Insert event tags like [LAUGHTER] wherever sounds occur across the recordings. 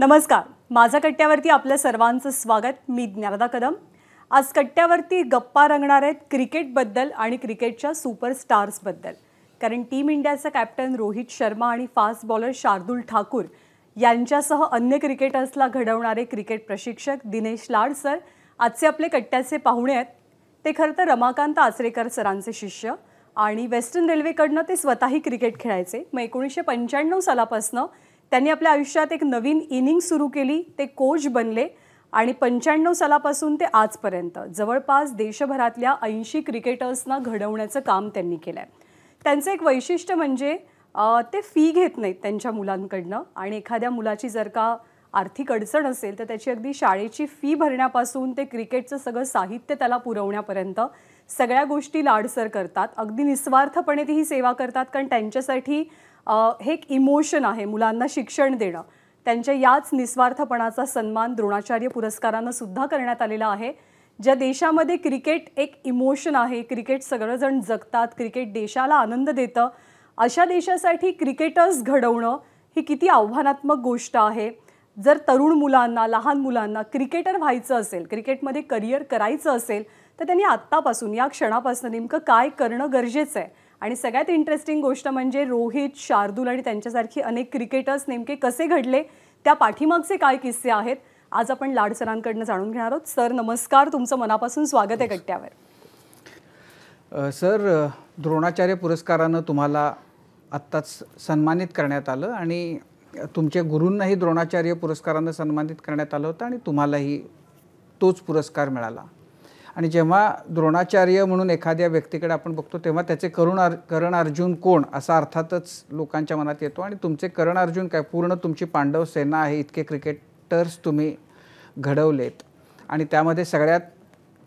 नमस्कार माझा कट्ट्यावरती आपलं सर्वांचं स्वागत मी ज्ञानदा कदम आज कट्ट्यावरती गप्पा रंगणार आहेत क्रिकेटबद्दल आणि क्रिकेटच्या सुपरस्टार्सबद्दल कारण टीम इंडियाचा कॅप्टन रोहित शर्मा आणि फास्ट बॉलर शार्दुल ठाकूर यांच्यासह अन्य क्रिकेटर्सला घडवणारे क्रिकेट प्रशिक्षक दिनेश लाड सर आजचे आपले कट्ट्याचे पाहुणे आहेत ते खरं तर रमाकांत आचरेकर सरांचे शिष्य आणि वेस्टर्न रेल्वेकडनं ते स्वतःही क्रिकेट खेळायचे मग एकोणीसशे पंच्याण्णव सालापासनं त्यांनी आपल्या आयुष्यात एक नवीन इनिंग सुरू केली ते कोच बनले आणि पंच्याण्णव सालापासून ते आजपर्यंत जवळपास देशभरातल्या ऐंशी क्रिकेटर्सना घडवण्याचं काम त्यांनी केलं आहे त्यांचं एक वैशिष्ट्य म्हणजे ते फी घेत नाहीत त्यांच्या मुलांकडनं आणि एखाद्या मुलाची जर का आर्थिक अडचण असेल तर त्याची अगदी शाळेची फी भरण्यापासून ते क्रिकेटचं सगळं साहित्य त्याला पुरवण्यापर्यंत सगळ्या गोष्टी लाडसर करतात अगदी निस्वार्थपणे ती ही सेवा करतात कारण त्यांच्यासाठी हे एक इमोशन आहे मुलांना शिक्षण देणं त्यांच्या याच निस्वार्थपणाचा सन्मान द्रोणाचार्य पुरस्कारानं सुद्धा करण्यात आलेला आहे ज्या देशामध्ये क्रिकेट एक इमोशन आहे क्रिकेट सगळंजण जगतात क्रिकेट देशाला आनंद देतं अशा देशासाठी क्रिकेटर्स घडवणं ही किती आव्हानात्मक गोष्ट आहे जर तरुण मुलांना लहान मुलांना क्रिकेटर व्हायचं असेल क्रिकेटमध्ये करिअर करायचं असेल तर त्यांनी आत्तापासून या क्षणापासून नेमकं काय करणं गरजेचं आहे आणि सगळ्यात इंटरेस्टिंग गोष्ट म्हणजे रोहित शार्दूल आणि त्यांच्यासारखी अनेक क्रिकेटर्स नेमके कसे घडले त्या पाठीमागचे काय किस्से आहेत आज आपण लाडसरांकडनं जाणून घेणार आहोत सर नमस्कार तुमचं मनापासून स्वागत आहे कट्ट्यावर सर द्रोणाचार्य पुरस्कारानं तुम्हाला आत्ताच सन्मानित करण्यात आलं आणि तुमच्या गुरूंनाही द्रोणाचार्य पुरस्कारानं सन्मानित करण्यात आलं होतं आणि तुम्हालाही तोच पुरस्कार मिळाला आणि जेव्हा द्रोणाचार्य म्हणून एखाद्या व्यक्तीकडे आपण बघतो तेव्हा त्याचे करुण अर करण अर्जुन कोण असा अर्थातच लोकांच्या मनात येतो आणि तुमचे करण अर्जुन काय पूर्ण तुमची पांडव सेना आहे इतके क्रिकेटर्स तुम्ही घडवलेत आणि त्यामध्ये सगळ्यात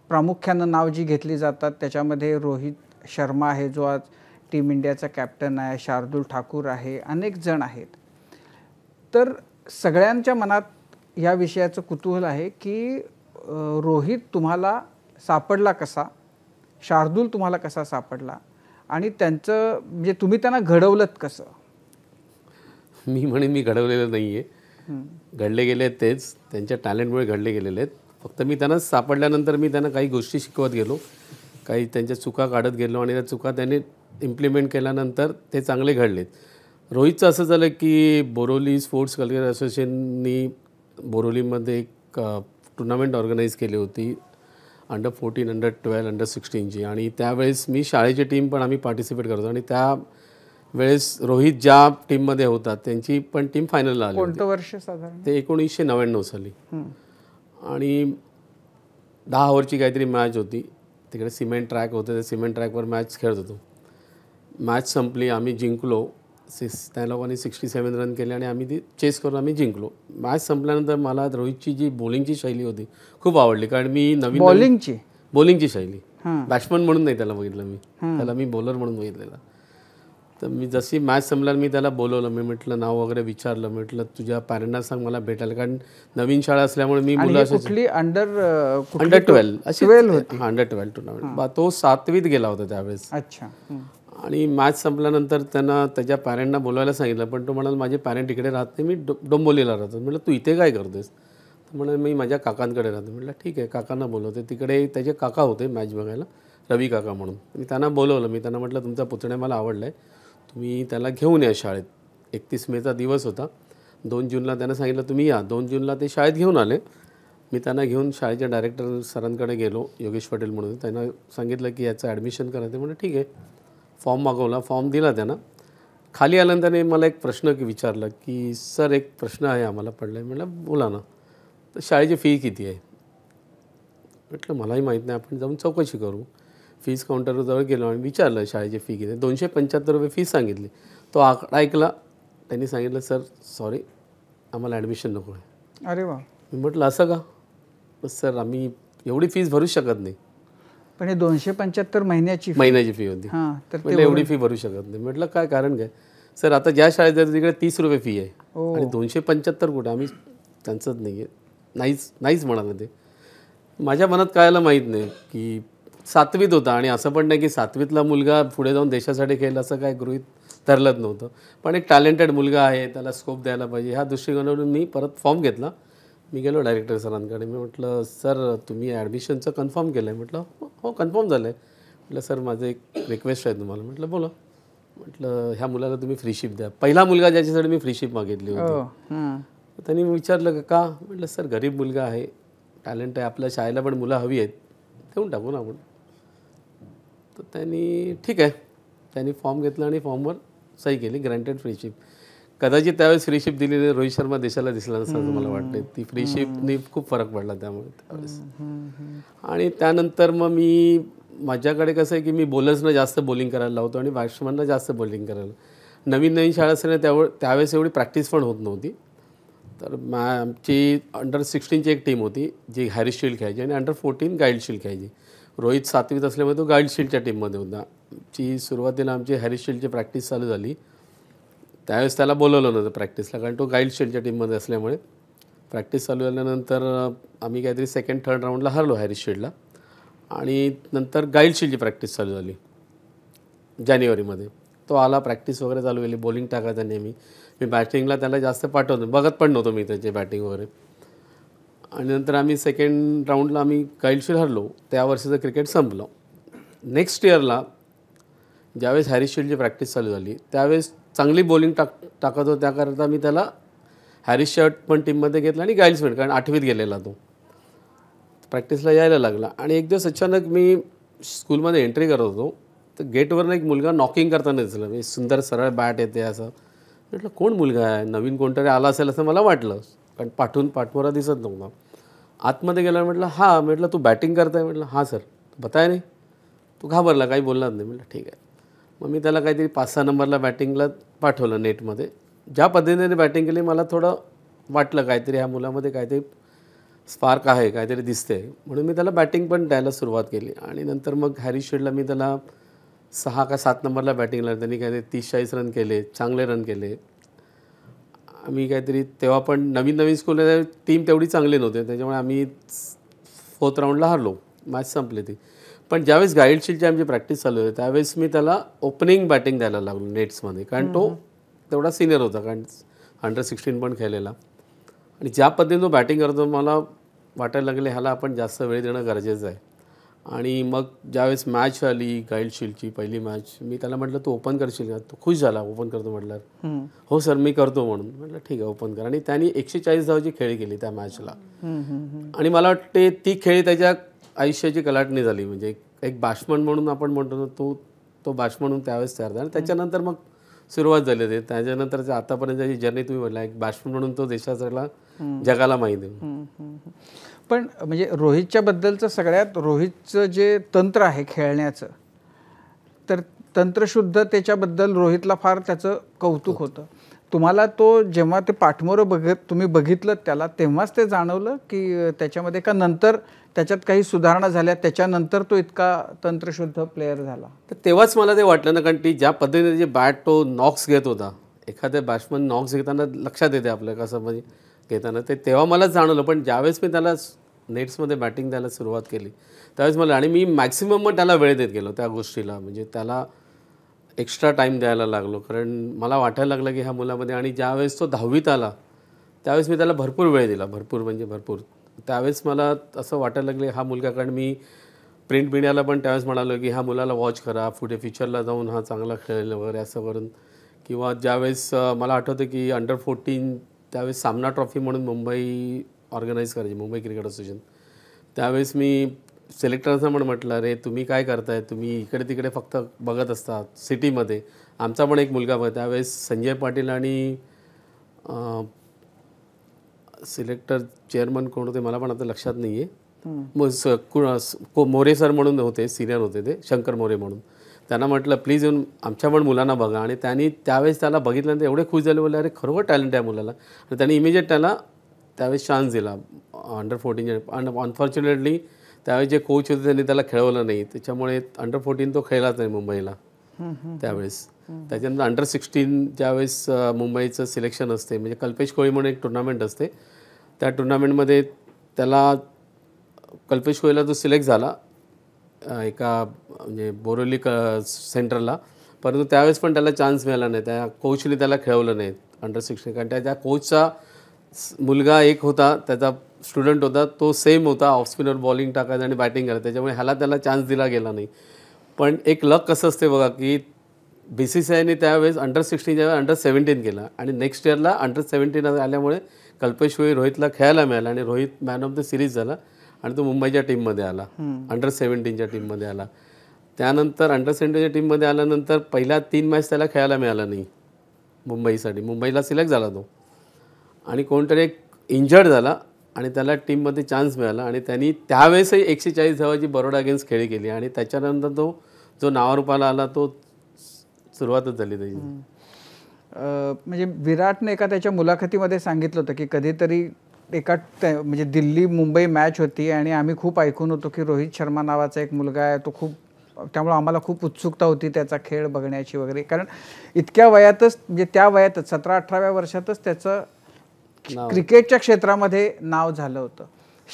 प्रामुख्यानं नाव जी घेतली जातात त्याच्यामध्ये रोहित शर्मा आहे जो आज टीम इंडियाचा कॅप्टन आहे शार्दूल ठाकूर आहे अनेक जण आहेत तर सगळ्यांच्या मनात या विषयाचं कुतूहल आहे की रोहित तुम्हाला सापडला कसा शार्दूल तुम्हाला कसा सापडला आणि त्यांचं म्हणजे तुम्ही त्यांना घडवलं कसं मी म्हणेन मी घडवलेलं नाही आहे घडले गेले आहेत तेच त्यांच्या टॅलेंटमुळे घडले गेलेले आहेत फक्त मी त्यांना सापडल्यानंतर मी त्यांना काही गोष्टी शिकवत गेलो काही त्यांच्या चुका काढत गेलो आणि त्या चुका त्यांनी इम्प्लिमेंट केल्यानंतर ते चांगले घडलेत रोहितचं असं झालं की बोरोली स्पोर्ट्स कल्चर असोसिएशननी बोरोलीमध्ये एक टुर्नामेंट ऑर्गनाईज केली होती under fourteen under twelve under सिक्स्टीनची आणि त्यावेळेस मी शाळेची टीम पण आम्ही पार्टिसिपेट करतो आणि त्या वेळेस रोहित ज्या टीममध्ये होतात त्यांची पण टीम फायनलला आली वर्ष साधारण ते एकोणीसशे नव्याण्णव साली आणि दहा ओव्हरची काहीतरी मॅच होती तिकडे सिमेंट ट्रॅक होते त्या सिमेंट ट्रॅकवर मॅच खेळत होतो मॅच संपली आम्ही जिंकलो सिक्स त्या लोकांनी सिक्स्टी सेवन रन केले आणि आम्ही ती चेस करून आम्ही जिंकलो मॅच संपल्यानंतर मला रोहितची जी बॉलिंगची शैली होती खूप आवडली कारण मी नवीन बॉलिंगची बॉलिंगची शैली बॅट्समन म्हणून नाही त्याला बघितलं मी त्याला मी बॉलर म्हणून बघितलेला तर मी जशी मॅच संपल्यावर मी त्याला बोलवलं मी म्हटलं नाव वगैरे विचारलं म्हटलं तुझ्या पॅरेंटना सांग मला भेटायला कारण नवीन शाळा असल्यामुळे मी मुलं कुठली अंडर अंडर ट्वेल्व अशी ट्वेल्व होती अंडर ट्वेल्व टुर्नामेंट तो सातवीत गेला होता त्यावेळेस अच्छा आणि मॅच संपल्यानंतर त्यांना त्याच्या पॅरेंटना बोलायला सांगितलं पण तो म्हणाल माझे पॅरेंट इकडे राहत नाही मी डो डोंबोलीला राहतो म्हटलं तू इथे काय करतेस तर म्हणाल मी माझ्या काकांकडे राहतो म्हटलं ठीक आहे काकांना बोलवते तिकडे त्याचे काका होते मॅच बघायला रवी काका म्हणून मी त्यांना बोलवलं मी त्यांना म्हटलं तुमचा पुतण्या मला आवडला आहे तुम्ही त्याला घेऊन या शाळेत एकतीस मेचा दिवस होता दोन जूनला त्यांना सांगितलं तुम्ही या दोन जूनला ते शाळेत घेऊन आले मी त्यांना घेऊन शाळेच्या डायरेक्टर सरांकडे गेलो योगेश पटेल म्हणून त्यांना सांगितलं की याचं ॲडमिशन करायचं म्हणजे ठीक आहे फॉर्म मागवला फॉर्म दिला त्यांना खाली आल्यानं त्याने मला एक प्रश्न की विचारला की सर एक प्रश्न आहे आम्हाला पडला आहे म्हटलं बोला ना तर शाळेची फी किती आहे म्हटलं मलाही माहीत नाही आपण जाऊन चौकशी करू फीज काउंटरवर जवळ गेलो आणि विचारलं शाळेची फी किती दोनशे पंच्याहत्तर रुपये फी सांगितली तो आकडा ऐकला त्यांनी सांगितलं सर सॉरी आम्हाला ॲडमिशन नको आहे अरे वा मी म्हटलं असं का सर आम्ही एवढी फीज भरूच शकत नाही पण हे दोनशे पंच्याहत्तर महिन्याची महिन्याची फी होती हां तर एवढी फी भरू शकत नाही म्हटलं काय कारण काय सर आता ज्या शाळेत तिकडे तीस रुपये फी आहे हो. आणि दोनशे पंच्याहत्तर कुठे आम्ही त्यांचंच नाही आहे नाहीच नाहीच म्हणाले ते माझ्या मनात कायला माहीत नाही की सातवीत होता आणि असं पण नाही की सातवीतला मुलगा पुढे जाऊन देशासाठी खेळेल असं काय गृहित धरलंच नव्हतं पण एक टॅलेंटेड मुलगा आहे त्याला स्कोप द्यायला पाहिजे ह्या दृष्टिकोनातून मी परत फॉर्म घेतला मी गेलो डायरेक्टर सरांकडे मी म्हटलं सर तुम्ही ॲडमिशनचं कन्फर्म केलं आहे म्हटलं हो कन्फर्म झालं आहे म्हटलं सर माझं एक रिक्वेस्ट आहे तुम्हाला म्हटलं बोला म्हटलं ह्या मुलाला तुम्ही फ्रीशिप द्या पहिला मुलगा ज्याच्यासाठी मी फ्रीशिप मागितली होती हो, त्यांनी विचारलं का म्हटलं सर गरीब मुलगा आहे टॅलेंट आहे आपल्या शाळेला पण मुलं हवी आहेत ठेवून टाकू ना आपण तर त्यांनी ठीक आहे त्यांनी फॉर्म घेतला आणि फॉर्मवर सही केली ग्रँटेड फ्रीशिप कदाचित त्यावेळेस फ्रीशिप दिलेली रोहित शर्मा देशाला दिसला असं मला वाटतं ती फ्रीशिपने खूप फरक पडला त्यामुळे त्यावेळेस आणि त्यानंतर मग मी माझ्याकडे कसं आहे की मी बॉलर्सना जास्त बॉलिंग करायला लावतो आणि बॅट्समॅनला जास्त बॉलिंग करायला नवीन नवीन शाळा असल्याने त्यावेळ त्यावेळेस एवढी प्रॅक्टिस पण होत नव्हती तर मॅ आमची अंडर सिक्स्टीनची एक टीम होती जी हॅरिस शील्ड खेळायची आणि अंडर फोर्टीन गाईल्ड शील्ड खेळायची रोहित सातवीत असल्यामुळे तो गाईल्ड शील्डच्या टीममध्ये होता ची सुरुवातीला आमची हॅरिस शील्डची प्रॅक्टिस चालू झाली त्यावेळेस त्याला बोलवलं नव्हतं प्रॅक्टिसला कारण तो गाईड शेडच्या टीममध्ये असल्यामुळे प्रॅक्टिस चालू झाल्यानंतर आम्ही काहीतरी सेकंड थर्ड राऊंडला हरलो हॅरिस शेडला आणि नंतर गाईड शेडची प्रॅक्टिस चालू झाली जानेवारीमध्ये तो आला प्रॅक्टिस वगैरे चालू केली बॉलिंग टाकायचा नेहमी मी बॅटिंगला त्याला जास्त पाठवतो बघत पण नव्हतो मी त्याची बॅटिंग वगैरे आणि नंतर आम्ही सेकंड राऊंडला आम्ही गाईडशील हरलो त्या वर्षीचं क्रिकेट संपलं नेक्स्ट इयरला ज्यावेळेस हॅरी शिल्डची प्रॅक्टिस चालू झाली त्यावेळेस चांगली बॉलिंग टाक टाकत होतो त्याकरता मी त्याला हॅरिस शर्ट पण टीममध्ये घेतला आणि गाईल्समेंट कारण आठवीत गेलेला तो प्रॅक्टिसला यायला लागला आणि एक दिवस अचानक मी स्कूलमध्ये एंट्री करत होतो तर गेटवरनं एक मुलगा नॉकिंग करताना दिसलं मी सुंदर सरळ बॅट येते असं म्हटलं कोण मुलगा आहे नवीन कोणतरी आला असेल असं मला वाटलं कारण पाठून पाठमोरा दिसत नव्हता आतमध्ये गेला म्हटलं हां म्हटलं तू बॅटिंग करताय म्हटलं हां सर बताय नाही तू घाबरला काही बोलणार नाही म्हटलं ठीक आहे मग मी त्याला काहीतरी पाच सहा नंबरला बॅटिंगला पाठवलं नेटमध्ये ज्या पद्धतीने बॅटिंग केली मला थोडं वाटलं काहीतरी ह्या मुलामध्ये काहीतरी स्पार्क आहे काहीतरी दिसते म्हणून मी त्याला बॅटिंग पण द्यायला सुरुवात केली आणि नंतर मग हॅरी शेडला मी त्याला सहा का सात नंबरला बॅटिंगला त्यांनी काहीतरी तीस चाळीस रन केले चांगले रन केले आम्ही काहीतरी तेव्हा पण नवीन नवीन स्कूल टीम तेवढी चांगली नव्हती त्याच्यामुळे आम्ही फोर्थ राऊंडला हरलो मॅच संपली ती पण ज्यावेळेस गाईड आमची प्रॅक्टिस चालू होती त्यावेळेस मी त्याला ओपनिंग बॅटिंग द्यायला लागलो नेट्समध्ये कारण तो तेवढा सिनियर होता कारण अंडर सिक्स्टीन पण खेळलेला आणि ज्या पद्धतीने तो बॅटिंग करतो मला वाटायला लागले ह्याला आपण जास्त वेळ देणं गरजेचं आहे आणि मग ज्यावेळेस मॅच आली गाईड शिल्डची पहिली मॅच मी त्याला म्हटलं तू ओपन करशील का तो खुश झाला ओपन करतो म्हटलं हो सर मी करतो म्हणून म्हटलं ठीक आहे ओपन कर आणि त्यांनी एकशे चाळीस धावाची खेळी केली त्या मॅचला आणि मला वाटते ती खेळी त्याच्या आयुष्याची कलाटणी झाली म्हणजे एक बाष्मण म्हणून आपण म्हणतो ना तो तो बाष्मण म्हणून त्यावेळेस तयार झाला आणि त्याच्यानंतर मग सुरुवात झाली होती त्याच्यानंतर आतापर्यंत जर्नी तुम्ही म्हटला एक बाष्पण म्हणून तो देशाचा जगाला माहीत पण म्हणजे रोहितच्या बद्दलचं सगळ्यात रोहितचं जे तंत्र आहे खेळण्याचं तर तंत्रशुद्ध त्याच्याबद्दल रोहितला फार त्याचं कौतुक हो. होतं तुम्हाला तो जेव्हा ते पाठमोरं बघत तुम्ही बघितलं त्याला तेव्हाच ते जाणवलं की त्याच्यामध्ये का नंतर त्याच्यात काही सुधारणा झाल्या त्याच्यानंतर तो इतका तंत्रशुद्ध प्लेअर झाला तर तेव्हाच मला ते वाटलं ना कारण ती ज्या पद्धतीने जे बॅट तो नॉक्स घेत होता एखाद्या बॅट्समन नॉक्स घेताना लक्षात येते आपल्या कसं म्हणजे घेताना ते तेव्हा मलाच जाणवलं पण ज्यावेळेस मी त्याला नेट्समध्ये बॅटिंग द्यायला सुरुवात केली त्यावेळेस मला आणि मी मॅक्सिमम मग त्याला वेळ देत गेलो त्या गोष्टीला म्हणजे त्याला एक्स्ट्रा टाईम द्यायला लागलो कारण मला वाटायला लागलं की ह्या मुलामध्ये आणि ज्यावेळेस तो दहावीत आला त्यावेळेस मी त्याला भरपूर वेळ दिला भरपूर म्हणजे भरपूर त्यावेळेस मला असं वाटायला लागले हा मुलगा कारण मी प्रिंट मिडियाला पण त्यावेळेस म्हणालो की ह्या मुलाला वॉच करा पुढे फ्युचरला जाऊन हा चांगला खेळेल वगैरे असं करून किंवा ज्यावेळेस मला आठवतं की अंडर फोर्टीन त्यावेळेस सामना ट्रॉफी म्हणून मुंबई ऑर्गनाईज करायची मुंबई क्रिकेट असोसिएशन त्यावेळेस मी सिलेक्टरचा पण म्हटलं रे तुम्ही काय करताय तुम्ही इकडे तिकडे फक्त बघत असता सिटीमध्ये आमचा पण एक मुलगा बघ त्यावेळेस संजय पाटील आणि सिलेक्टर चेअरमन कोण होते मला पण आता लक्षात नाही आहे मग मोरे सर म्हणून होते सिनियर होते ते शंकर मोरे म्हणून त्यांना म्हटलं प्लीज येऊन आमच्या पण मुलांना बघा आणि त्यांनी त्यावेळेस त्याला बघितल्यानंतर एवढे खुश झाले बोलले अरे खरोखर टॅलेंट आहे मुलाला आणि त्यांनी इमिजिएट त्याला त्यावेळेस चान्स दिला अंडर फोर्टीन आणि अनफॉर्च्युनेटली त्यावेळेस जे कोच होते त्यांनी त्याला खेळवलं नाही त्याच्यामुळे अंडर फोर्टीन तो खेळलाच नाही मुंबईला त्यावेळेस त्याच्यानंतर अंडर सिक्स्टीन ज्यावेळेस मुंबईचं सिलेक्शन असते म्हणजे कल्पेश कोळी म्हणून एक टुर्नामेंट असते त्या टुर्नामेंटमध्ये त्याला कल्पेश कोळीला तो सिलेक्ट झाला एका म्हणजे बोरोली क सेंटरला परंतु त्यावेळेस पण त्याला चान्स मिळाला नाही त्या कोचने त्याला खेळवलं नाही अंडर सिक्स्टीन कारण त्या त्या कोचचा मुलगा एक होता त्याचा स्टुडंट होता तो सेम होता ऑफ स्पिनर बॉलिंग टाकायचा आणि बॅटिंग करायचं त्याच्यामुळे ह्याला त्याला चान्स दिला गेला नाही पण एक लक कसं असते बघा की बी सी सी आयने त्यावेळेस अंडर सिक्स्टीनच्या अंडर सेव्हन्टीन केला आणि नेक्स्ट इयरला अंडर सेव्हन्टीन आल्यामुळे कल्पेश रोहितला खेळायला मिळाला आणि Rohit man of the series झाला आणि तो मुंबईच्या टीममध्ये आला अंडर सेव्हन्टीनच्या टीममध्ये आला त्यानंतर अंडर सेव्हन्टीनच्या टीममध्ये आल्यानंतर पहिल्या तीन मॅच त्याला खेळायला मिळाला नाही मुंबईसाठी मुंबईला सिलेक्ट झाला तो आणि कोणतरी एक इंजर्ड झाला आणि त्याला टीममध्ये चान्स मिळाला आणि त्यांनी त्यावेळेसही एकशे चाळीस धावाची बरोडा अगेन्स्ट खेळी केली आणि त्याच्यानंतर तो जो नावारूपाला आला तो सुरुवातच झाली त्याची म्हणजे विराटने एका त्याच्या मुलाखतीमध्ये सांगितलं होतं की कधीतरी एका म्हणजे दिल्ली मुंबई मॅच होती आणि आम्ही खूप ऐकून होतो की रोहित शर्मा नावाचा एक मुलगा आहे तो खूप त्यामुळे आम्हाला खूप उत्सुकता होती त्याचा खेळ बघण्याची वगैरे कारण इतक्या वयातच म्हणजे त्या वयातच सतरा अठराव्या वर्षातच त्याचं क्रिकेटच्या क्षेत्रामध्ये नाव झालं होतं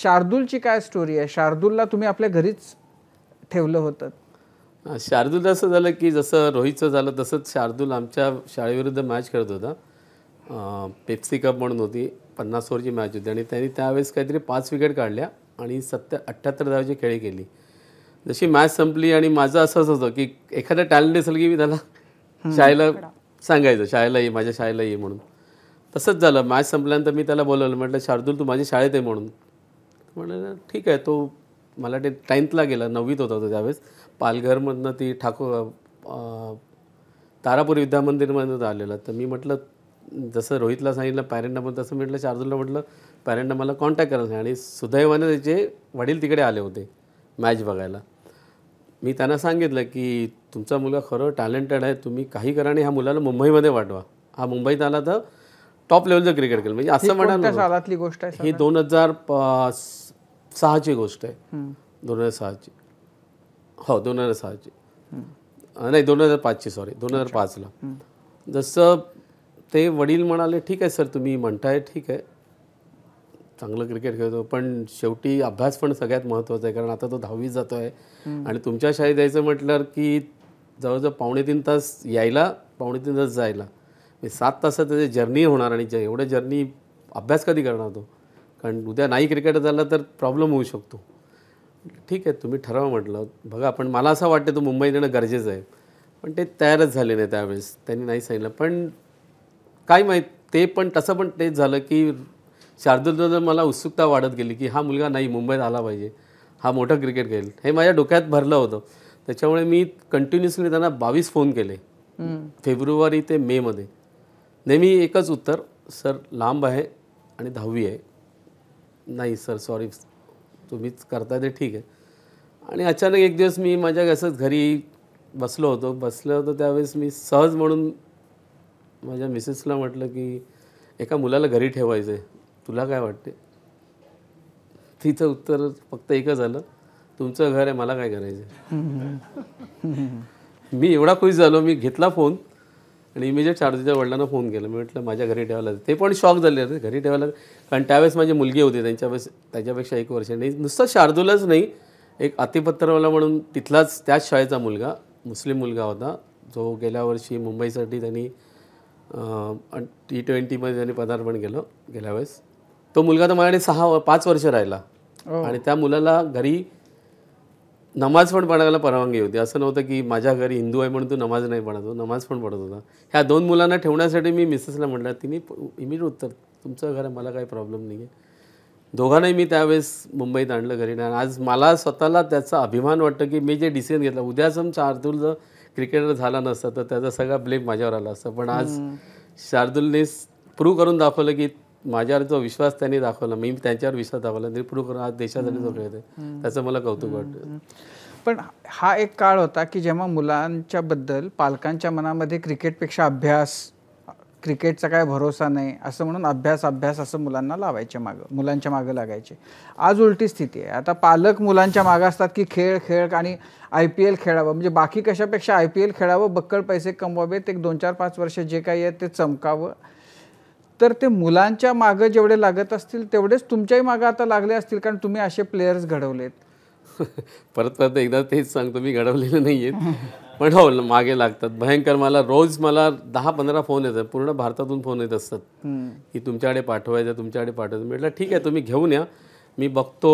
शार्दूलची काय स्टोरी आहे शार्दूलला तुम्ही आपल्या घरीच ठेवलं होतं शार्दूल असं झालं की जसं रोहितचं झालं तसंच शार्दूल आमच्या शाळेविरुद्ध मॅच खेळत होता पेप्सी कप म्हणून होती पन्नास ओवरची मॅच होती आणि त्यांनी त्यावेळेस काहीतरी पाच विकेट काढल्या आणि सत्या अठ्ठ्याहत्तर धावाची खेळी केली जशी मॅच संपली आणि माझं असंच होतं की एखादा टॅलेंट असेल की मी त्याला शाळेला सांगायचं शाळेला ये माझ्या शाळेला ये म्हणून तसंच झालं मॅच संपल्यानंतर मी त्याला बोलवलं म्हटलं शार्दूल तू माझ्या शाळेत आहे म्हणून म्हटलं ठीक आहे तो मला ते टेन्थला गेला नववीत होता तो त्यावेळेस पालघरमधनं ती ठाकूर तारापूर विद्यामंदिरमधून आलेलं तर मी म्हटलं जसं रोहितला सांगितलं पॅरेंटना तसं म्हटलं शार्दूलला म्हटलं पॅरेंटना मला कॉन्टॅक्ट करायला आणि सुदैवाने त्याचे वडील तिकडे आले होते मॅच बघायला मी त्यांना सांगितलं की तुमचा मुलगा खरं टॅलेंटेड आहे तुम्ही काही करा आणि ह्या मुलाला मुंबईमध्ये वाटवा हा मुंबईत आला तर टॉप लेवलचं क्रिकेट खेळ म्हणजे असं म्हणाल गोष्ट आहे ही दोन हजार सहाची गोष्ट आहे दोन हजार सहाची हो दोन हजार सहाची नाही दोन हजार पाचची सॉरी दोन हजार पाचला जसं ते वडील म्हणाले ठीक आहे सर तुम्ही म्हणताय ठीक आहे चांगलं क्रिकेट खेळतो पण शेवटी अभ्यास पण सगळ्यात महत्त्वाचा आहे कारण आता तो दहावीत जातो आहे आणि तुमच्या शाळेत जायचं म्हटलं की जवळजवळ पावणे तीन तास यायला पावणे तीन तास जायला म्हणजे सात तासात त्याची जर्नी होणार आणि एवढ्या जर्नी अभ्यास कधी करणार तो कारण उद्या नाही क्रिकेट झाला तर प्रॉब्लेम होऊ शकतो ठीक आहे तुम्ही ठराव म्हटलं बघा पण मला असं वाटतं तो मुंबईत येणं गरजेचं आहे पण ते तयारच झाले नाही त्यावेळेस त्यांनी नाही सांगितलं पण काय माहीत ते पण तसं पण तेच झालं की जर मला उत्सुकता वाढत गेली की हा मुलगा नाही मुंबईत आला पाहिजे हा मोठा क्रिकेट खेळ हे माझ्या डोक्यात भरलं होतं त्याच्यामुळे मी कंटिन्युअसली त्यांना बावीस फोन केले फेब्रुवारी ते मेमध्ये नेहमी एकच उत्तर सर लांब आहे आणि दहावी आहे नाही सर सॉरी तुम्हीच करता ते ठीक आहे आणि अचानक एक दिवस मी माझ्या असंच घरी बसलो होतो बसलो होतो त्यावेळेस मी सहज म्हणून माझ्या मिसेसला म्हटलं की एका मुलाला घरी ठेवायचं आहे तुला काय वाटते तिचं उत्तर फक्त एकच आलं तुमचं घर आहे मला काय करायचं मी एवढा खुश झालो मी घेतला फोन आणि इमिजिएट शारदीच्या वडिलांना फोन केला मी म्हटलं माझ्या घरी ठेवायला ते पण शॉक झाले होते घरी ठेवायला कारण त्यावेळेस माझी मुलगी होती त्यांच्या वेळेस त्याच्यापेक्षा एक नाही नुसतं शार्दूलच नाही एक अतिपत्रवाला म्हणून तिथलाच त्याच शाळेचा मुलगा मुस्लिम मुलगा होता जो गेल्या वर्षी मुंबईसाठी त्यांनी टी ट्वेंटीमध्ये त्यांनी पदार्पण केलं गेल्या वेळेस तो मुलगा तर माझ्याकडे सहा पाच वर्ष राहिला हो. आणि त्या मुलाला घरी नमाज पण पडायला परवानगी होती असं नव्हतं की माझ्या घरी हिंदू आहे म्हणून तू नमाज नाही पडतो नमाज पण पडत होता ह्या दोन मुलांना ठेवण्यासाठी मी मिसेसला म्हटलं तिने इमिजिएट उत्तर तुमचं घर मला काही प्रॉब्लेम नाही आहे दोघांनाही मी त्यावेळेस मुंबईत आणलं घरी आणि आज मला स्वतःला त्याचा अभिमान वाटतं की मी जे डिसिजन घेतला उद्याचं शार्दूल जर क्रिकेटर झाला नसतं तर त्याचा सगळा ब्लेम माझ्यावर आला असतं पण आज शार्दूलने प्रूव्ह करून दाखवलं की माझ्यावर जो विश्वास त्यांनी दाखवला मी त्यांच्यावर विश्वास दाखवला तरी पुढे आज देशासाठी त्याचं मला कौतुक वाटतं पण हा एक काळ होता की जेव्हा मुलांच्या बद्दल पालकांच्या मनामध्ये क्रिकेटपेक्षा अभ्यास क्रिकेटचा काय भरोसा नाही असं म्हणून अभ्यास अभ्यास असं मुलांना लावायचे माग मुलांच्या मागं लागायचे आज उलटी स्थिती आहे आता पालक मुलांच्या मागं असतात की खेळ खेळ आणि आय पी एल खेळावं म्हणजे बाकी कशापेक्षा आय पी एल खेळावं बक्कळ पैसे कमवावेत एक दोन चार पाच वर्ष जे काही आहे ते चमकावं तर ते मुलांच्या मागं जेवढे लागत असतील तेवढेच तुमच्याही मागं आता लागले असतील कारण तुम्ही असे प्लेयर्स घडवलेत [LAUGHS] परत परत एकदा तेच सांगतो मी घडवलेलं नाही आहेत पण हो मागे लागतात भयंकर मला रोज मला दहा पंधरा फोन येतात पूर्ण भारतातून फोन येत असतात की तुमच्याकडे पाठवायचं तुमच्याकडे पाठवायचं म्हटलं ठीक आहे तुम्ही घेऊन या मी बघतो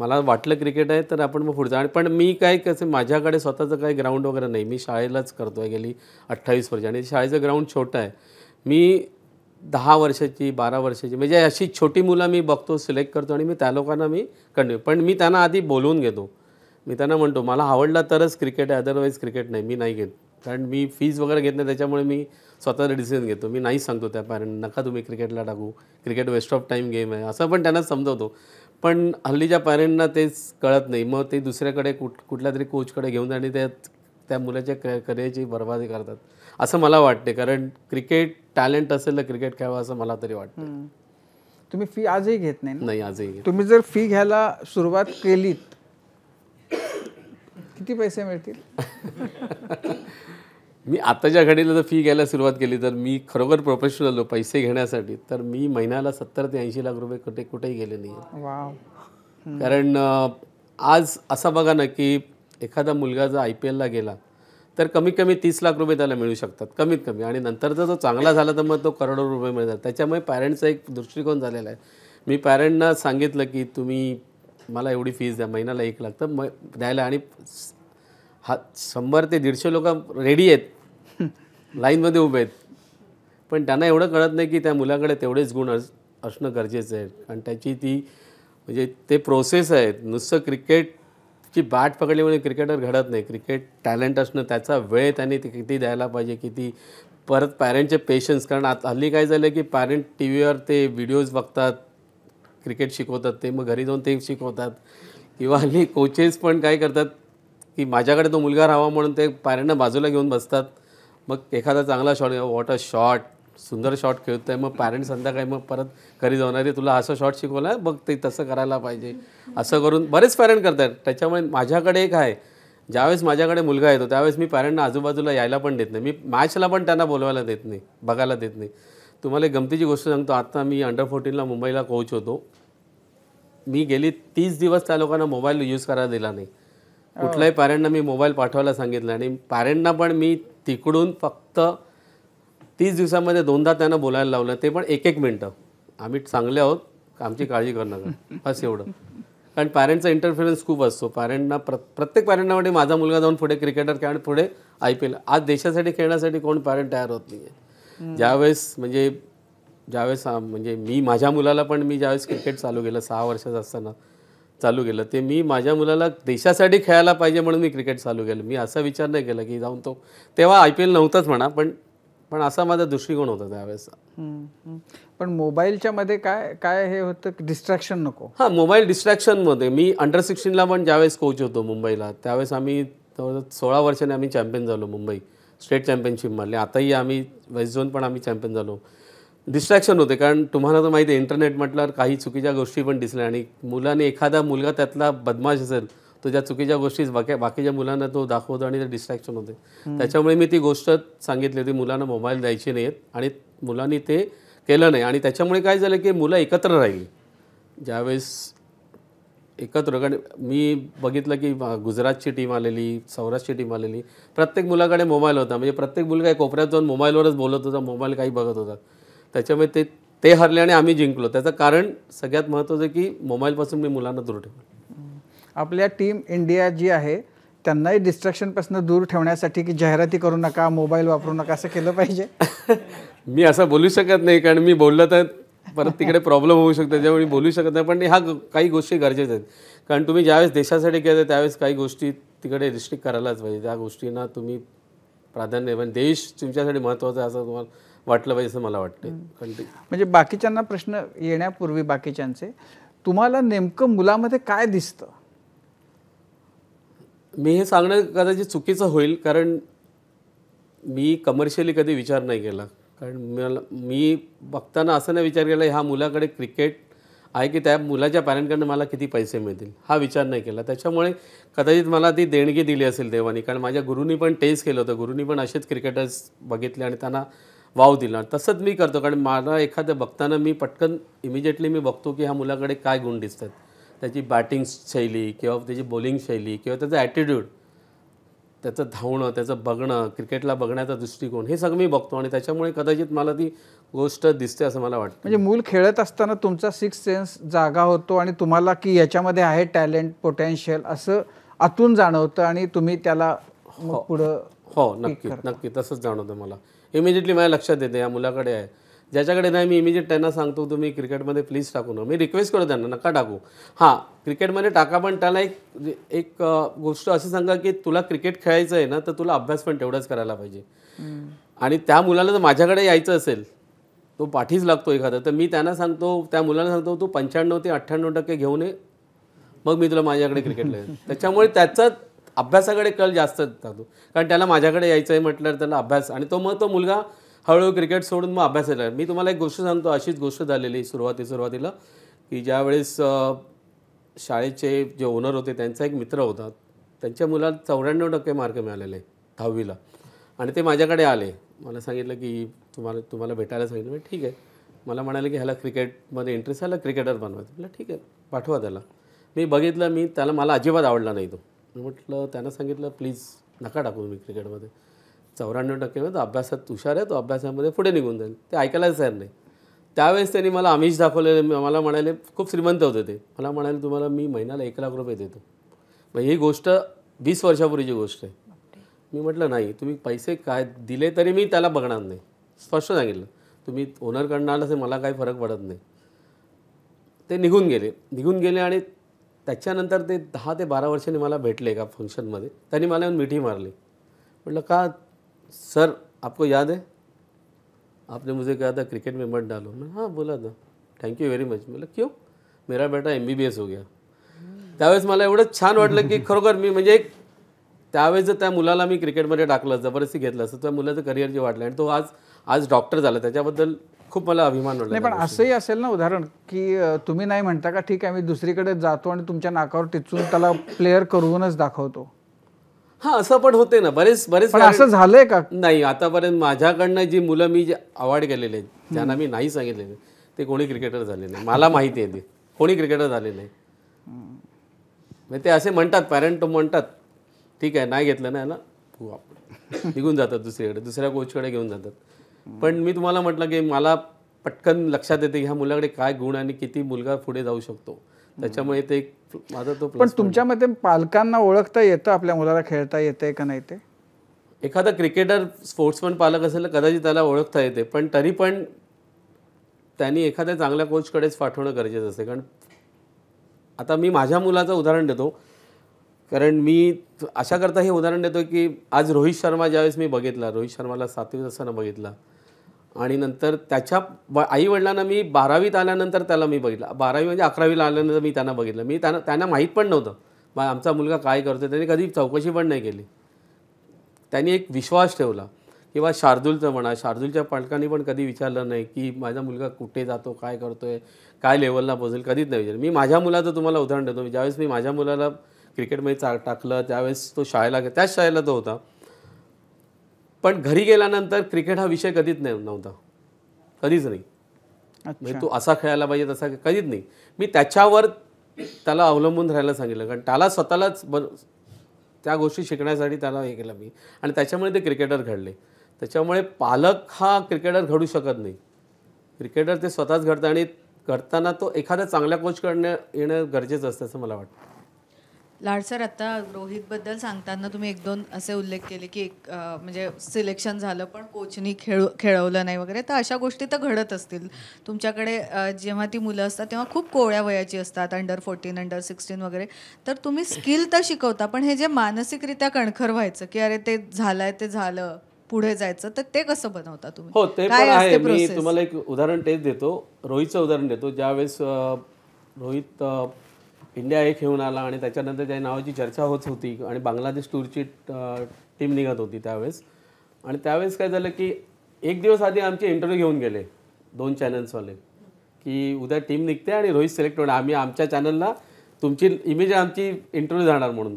मला वाटलं क्रिकेट आहे तर आपण मग पुढचं आणि पण मी काय कसं माझ्याकडे स्वतःचं काही ग्राउंड वगैरे नाही मी शाळेलाच करतो आहे गेली अठ्ठावीस वर्ष आणि शाळेचं ग्राउंड छोटं आहे मी दहा वर्षाची बारा वर्षाची म्हणजे अशी छोटी मुलं मी बघतो सिलेक्ट करतो आणि मी त्या लोकांना मी कंटिन्यू पण मी त्यांना आधी बोलवून घेतो मी त्यांना म्हणतो मला आवडला तरच क्रिकेट आहे अदरवाईज क्रिकेट नाही मी नाही घेत कारण मी फीज वगैरे घेत नाही त्याच्यामुळे मी स्वतःचा डिसिजन घेतो मी नाही सांगतो त्या पॅरेंट नका तुम्ही क्रिकेटला टाकू cricket waste of time game आहे असं पण त्यांना समजवतो पण हल्लीच्या पॅरेंटना तेच कळत नाही मग ते दुसऱ्याकडे कुठ कुठल्या तरी कोचकडे घेऊन आणि त्या त्या मुलाच्या क करिअरची बरबादी करतात असं मला वाटते कारण क्रिकेट टॅलेंट असेल तर क्रिकेट खेळावं असं मला तरी वाटतं तुम्ही फी आजही घेत नाही नाही आजही तुम्ही जर फी घ्यायला सुरुवात केलीत किती पैसे मिळतील [LAUGHS] मी आताच्या घडीला जर फी घ्यायला सुरुवात केली तर मी खरोखर प्रोफेशनल पैसे घेण्यासाठी तर मी महिन्याला सत्तर ते ऐंशी लाख रुपये कुठे कुठेही गेले नाही कारण आज असा बघा ना की एखादा मुलगा जर आय पी एलला गेला तर कमीत कमी तीस लाख रुपये त्याला मिळू शकतात कमीत कमी आणि नंतरचा जो चांगला झाला तर मग तो करोडो रुपये मिळतात त्याच्यामुळे पॅरेंट्सचा एक दृष्टिकोन झालेला आहे मी पॅरेंटना सांगितलं की तुम्ही मला एवढी फीज द्या महिन्याला एक लाख तर मग द्यायला आणि हा शंभर ते दीडशे लोक रेडी आहेत लाईनमध्ये उभे आहेत पण त्यांना एवढं कळत नाही की त्या मुलाकडे तेवढेच गुण अस असणं गरजेचं आहे कारण त्याची ती म्हणजे ते प्रोसेस आहेत नुसतं क्रिकेट की बॅट पकडल्यामुळे क्रिकेटर घडत नाही क्रिकेट टॅलेंट असणं त्याचा वेळ त्यांनी ते किती द्यायला पाहिजे किती परत पॅरेंटचे पेशन्स कारण आता हल्ली काय झालं की पॅरेंट टी व्हीवर ते व्हिडिओज बघतात क्रिकेट शिकवतात ते मग घरी जाऊन ते शिकवतात किंवा हल्ली कोचेस पण काय करतात की माझ्याकडे तो मुलगा राहावा म्हणून ते पॅरेंटना बाजूला घेऊन बसतात मग एखादा चांगला शॉट वॉट अ शॉट सुंदर शॉट खेळतोय मग पॅरेंट्स संध्याकाळी मग परत घरी जाणारे तुला असं शॉट शिकवला बघ ते तसं करायला पाहिजे असं करून बरेच पॅरेंट करतात त्याच्यामुळे माझ्याकडे एक आहे ज्यावेळेस माझ्याकडे मुलगा येतो त्यावेळेस मी पॅरेंटना आजूबाजूला यायला पण देत नाही मी मॅचला पण त्यांना बोलवायला देत नाही बघायला देत नाही तुम्हाला गमतीची गोष्ट सांगतो आत्ता मी अंडर फोर्टीनला मुंबईला कोच होतो मी गेली तीस दिवस त्या लोकांना मोबाईल यूज करायला दिला नाही कुठल्याही पॅरेंटना हो. मी मोबाईल पाठवायला सांगितलं आणि पॅरेंटना पण मी तिकडून फक्त तीस दिवसामध्ये दोनदा त्यांना बोलायला लावलं ते पण एक एक मिनटं आम्ही चांगले आहोत आमची काळजी करणार बस एवढं कारण पॅरेंटचा इंटरफिरन्स खूप असतो पॅरेंटना प्र प्रत्येक पॅरेंटनामध्ये माझा मुलगा जाऊन पुढे क्रिकेटर खेळ पुढे आय पी एल आज देशासाठी खेळण्यासाठी कोण पॅरेंट तयार होत नाही आहे ज्यावेळेस म्हणजे ज्यावेळेस म्हणजे मी माझ्या मुलाला पण मी ज्यावेळेस क्रिकेट चालू केलं सहा वर्षाचं असताना चालू केलं ते मी माझ्या मुलाला देशासाठी खेळायला पाहिजे म्हणून मी क्रिकेट चालू केलं मी असा विचार नाही केला की जाऊन तो तेव्हा आय पी एल नव्हतंच म्हणा पण पण असा माझा दृष्टिकोन होता त्यावेळेस पण मोबाईलच्या मध्ये काय काय हे होतं डिस्ट्रॅक्शन नको हां मोबाईल डिस्ट्रॅक्शनमध्ये मी अंडर सिक्स्टीनला पण ज्यावेळेस कोच होतो मुंबईला त्यावेळेस आम्ही सोळा वर्षाने आम्ही चॅम्पियन झालो मुंबई स्टेट चॅम्पियनशिप मारली आताही आम्ही वेस्ट झोन पण आम्ही चॅम्पियन झालो डिस्ट्रॅक्शन होते कारण तुम्हाला तर माहिती आहे इंटरनेट म्हटल्यावर काही चुकीच्या गोष्टी पण दिसल्या आणि मुलाने एखादा मुलगा त्यातला बदमाश असेल तो ज्या चुकीच्या गोष्टी बाकी बाकीच्या मुलांना तो दाखवतो आणि ते डिस्ट्रॅक्शन होते त्याच्यामुळे मी ती गोष्ट सांगितली होती मुलांना मोबाईल द्यायचे नाहीत आणि मुलांनी ते केलं नाही आणि त्याच्यामुळे काय झालं की मुलं एकत्र राहिली ज्यावेळेस एकत्र कारण मी बघितलं की गुजरातची टीम आलेली सौराष्ट्रची टीम आलेली प्रत्येक मुलाकडे मोबाईल होता म्हणजे प्रत्येक मुलगा कोपऱ्यात जाऊन मोबाईलवरच बोलत होता मोबाईल काही बघत होता त्याच्यामुळे ते ते हरले आणि आम्ही जिंकलो त्याचं कारण सगळ्यात महत्त्वाचं की मोबाईलपासून मी मुलांना दूर ठेवलं आपल्या टीम इंडिया जी आहे त्यांनाही डिस्ट्रॅक्शनपासून दूर ठेवण्यासाठी की जाहिराती करू नका मोबाईल वापरू नका असं केलं पाहिजे [LAUGHS] मी असं बोलू शकत नाही कारण मी बोललं तर परत तिकडे प्रॉब्लेम होऊ शकतो त्यामुळे मी बोलू शकत नाही पण ह्या काही गोष्टी गरजेच्या आहेत कारण तुम्ही ज्यावेळेस देशासाठी केलं त्यावेळेस काही गोष्टी तिकडे रिस्ट्रिक्ट करायलाच पाहिजे त्या गोष्टींना तुम्ही प्राधान्य पण देश तुमच्यासाठी महत्त्वाचा आहे असं तुम्हाला वाटलं पाहिजे असं मला वाटतं म्हणजे बाकीच्यांना प्रश्न येण्यापूर्वी बाकीच्यांचे तुम्हाला नेमकं मुलामध्ये काय दिसतं मी हे सांगणं कदाचित चुकीचं होईल कारण मी कमर्शियली कधी विचार नाही केला कारण मला मी बघताना असं नाही विचार केला ह्या मुलाकडे क्रिकेट आहे की त्या मुलाच्या पॅरेंटकडनं मला किती पैसे मिळतील हा विचार नाही केला त्याच्यामुळे कदाचित मला ती देणगी दिली असेल देवानी कारण माझ्या गुरुनी पण टेस्ट केलं होतं गुरुनी पण असेच क्रिकेटर्स बघितले आणि त्यांना वाव दिला तसंच मी करतो कारण मला एखादं बघताना मी पटकन इमिजिएटली मी बघतो की ह्या मुलाकडे काय गुण दिसतात त्याची बॅटिंग शैली किंवा त्याची बॉलिंग शैली किंवा त्याचा ॲटिट्यूड त्याचं धावणं त्याचं बघणं क्रिकेटला बघण्याचा दृष्टिकोन हे सगळं मी बघतो आणि त्याच्यामुळे कदाचित मला ती गोष्ट दिसते असं मला वाटतं म्हणजे मूल खेळत असताना तुमचा सिक्स सेन्स जागा होतो आणि तुम्हाला की याच्यामध्ये आहे टॅलेंट पोटेन्शियल असं आतून जाणवतं आणि तुम्ही त्याला हो. पुढं हो नक्की नक्की तसंच जाणवतं मला इमिजिएटली माझ्या लक्षात येते या मुलाकडे आहे ज्याच्याकडे नाही मी इमिजिएट त्यांना सांगतो तुम्ही क्रिकेटमध्ये प्लीज टाकू ना मी रिक्वेस्ट करतो त्यांना नका टाकू हां क्रिकेटमध्ये टाका पण त्याला एक एक गोष्ट असं सांगा की तुला क्रिकेट खेळायचं आहे ना तर तुला अभ्यास पण तेवढाच करायला पाहिजे आणि त्या मुलाला जर माझ्याकडे यायचं असेल तो पाठीच लागतो एखादा तर मी त्यांना सांगतो त्या मुलाला सांगतो तू पंच्याण्णव ते अठ्ठ्याण्णव टक्के घेऊन ये मग मी तुला माझ्याकडे क्रिकेटला [LAUGHS] त्याच्यामुळे त्याचा अभ्यासाकडे कल जास्त जातो कारण त्याला माझ्याकडे यायचं आहे म्हटलं त्याला अभ्यास आणि तो मग तो मुलगा हळूहळू क्रिकेट सोडून मग अभ्यास अभ्यासाला मी तुम्हाला एक गोष्ट सांगतो अशीच गोष्ट झालेली सुरुवाती सुरुवातीला की ज्यावेळेस शाळेचे जे ओनर होते त्यांचा एक मित्र होता त्यांच्या मुलाला चौऱ्याण्णव टक्के मार्क मिळालेले दहावीला आणि ते माझ्याकडे आले मला सांगितलं की तुम्हाला तुम्हाला भेटायला सांगितलं ठीक आहे मला म्हणाले की ह्याला क्रिकेटमध्ये इंटरेस्ट आला क्रिकेटर बनवायचं म्हटलं ठीक आहे पाठवा त्याला मी बघितलं मी त्याला मला अजिबात आवडला नाही तो म्हटलं त्यानं सांगितलं प्लीज नका टाकू मी क्रिकेटमध्ये चौऱ्याण्णव टक्के म्हणजे अभ्यासात तुषार आहे तो अभ्यासामध्ये पुढे निघून जाईल ते ऐकायलाच तयार नाही त्यावेळेस त्यांनी मला आमिष दाखवलेले मला म्हणाले खूप श्रीमंत होते ते मला म्हणाले तुम्हाला मी महिन्याला एक लाख रुपये देतो मग ही गोष्ट वीस वर्षापूर्वीची गोष्ट आहे मी म्हटलं नाही तुम्ही पैसे काय दिले तरी मी त्याला बघणार नाही स्पष्ट सांगितलं तुम्ही ओनरकडनं आलं तर मला काही फरक पडत नाही ते निघून गेले निघून गेले आणि त्याच्यानंतर ते दहा ते बारा वर्षांनी मला भेटले एका फंक्शनमध्ये त्यांनी मला येऊन मिठी मारली म्हटलं का सर आपको याद है आपने मुझे कहा था क्रिकेट में मत डालो मैं हां बोला था थँक्यू यू व्हेरी मच मतलब क्यों मेरा बेटा एम बी बी एस हो गया त्यावेळेस मला एवढं छान वाटलं की खरोखर मी म्हणजे एक त्यावेळेस जर त्या मुलाला मी क्रिकेटमध्ये टाकलं जबरदस्ती घेतलं असतं त्या मुलाचं करिअर जे वाढलं आणि तो आज आज डॉक्टर झाला त्याच्याबद्दल खूप मला अभिमान वाटला पण असंही असेल ना उदाहरण की तुम्ही नाही म्हणता का ठीक आहे मी दुसरीकडे जातो आणि तुमच्या नाकावर टिचून त्याला प्लेअर करूनच दाखवतो हा असं पण होते ना बरेच बरेच असं झालंय का नाही आतापर्यंत माझ्याकडनं जी मुलं मी जे अवॉर्ड केलेले ज्यांना मी नाही सांगितलेले ते कोणी क्रिकेटर झाले नाही मला माहिती आहे ते कोणी क्रिकेटर झाले नाही ते असे म्हणतात पॅरेंट म्हणतात ठीक आहे नाही घेतलं ना आपण निघून जातात दुसरीकडे दुसऱ्या कोचकडे घेऊन जातात पण मी तुम्हाला म्हटलं की मला पटकन लक्षात येते की ह्या मुलाकडे काय गुण आणि किती मुलगा पुढे जाऊ शकतो त्याच्यामुळे ते एक माझा तो पण तुमच्या मते पालकांना ओळखता येतं आपल्या मुलाला खेळता येते का नाही ते एखादा क्रिकेटर स्पोर्ट्समन पालक असेल कदाचित त्याला ओळखता येते पण तरी पण त्यांनी एखाद्या चांगल्या कोचकडेच पाठवणं गरजेचं असते कारण आता मी माझ्या मुलाचं उदाहरण देतो कारण मी करता हे उदाहरण देतो की आज रोहित शर्मा ज्यावेळेस मी बघितला रोहित शर्माला सातवीत असताना बघितला आणि नंतर त्याच्या आई आईवडिलांना मी बारावीत आल्यानंतर त्याला मी बघितलं बारावी म्हणजे अकरावीला आल्यानंतर मी त्यांना बघितलं मी त्यांना त्यांना माहीत पण नव्हतं मग आमचा मुलगा काय करतो त्याने कधी चौकशी पण नाही केली त्यांनी एक विश्वास ठेवला किंवा शार्दूलचं म्हणा शार्दूलच्या पालकांनी पण कधी विचारलं नाही की माझा मुलगा कुठे जातो काय करतो आहे काय लेवलला पोहोचेल कधीच नाही विचारलं मी माझ्या मुलाचं तुम्हाला उदाहरण देतो ज्यावेळेस मी माझ्या मुलाला क्रिकेटमध्ये चा टाकलं त्यावेळेस तो शाळेला त्याच शाळेला तो होता पण घरी गेल्यानंतर क्रिकेट हा विषय कधीच नाही नव्हता कधीच नाही म्हणजे तू असा खेळायला पाहिजे तसा कधीच नाही मी त्याच्यावर त्याला अवलंबून राहायला सांगितलं कारण त्याला स्वतःलाच त्या गोष्टी शिकण्यासाठी त्याला हे केलं मी आणि त्याच्यामुळे ते क्रिकेटर घडले त्याच्यामुळे पालक हा क्रिकेटर घडू शकत नाही क्रिकेटर ते स्वतःच घडतं आणि घडताना तो एखाद्या चांगल्या कोचकडनं येणं गरजेचं असतं असं मला वाटतं लाड सर आता रोहितबद्दल सांगताना तुम्ही एक दोन असे उल्लेख केले की एक म्हणजे सिलेक्शन झालं पण कोचनी खेळ खेळवलं नाही वगैरे तर अशा गोष्टी तर घडत असतील तुमच्याकडे जेव्हा ती मुलं असतात तेव्हा खूप कोवळ्या वयाची असतात अंडर फोर्टीन अंडर सिक्स्टीन वगैरे तर तुम्ही स्किल तर शिकवता पण हे जे मानसिकरित्या कणखर व्हायचं की अरे ते झालंय ते झालं पुढे जायचं तर ते कसं बनवता तुम्ही हो ते काय आहे मी तुम्हाला एक उदाहरण तेच देतो रोहितचं उदाहरण देतो ज्यावेळेस रोहित इंडिया एक घेऊन आला आणि त्याच्यानंतर त्या नावाची चर्चा होत होती आणि बांगलादेश टूरची टीम निघत होती त्यावेळेस आणि त्यावेळेस काय झालं की एक दिवस आधी आमचे इंटरव्ह्यू घेऊन गेले दोन चॅनल्सवाले की उद्या टीम निघते आणि रोहित सिलेक्ट होणार आम्ही आमच्या चॅनलला तुमची इमेज आमची इंटरव्ह्यू जाणार म्हणून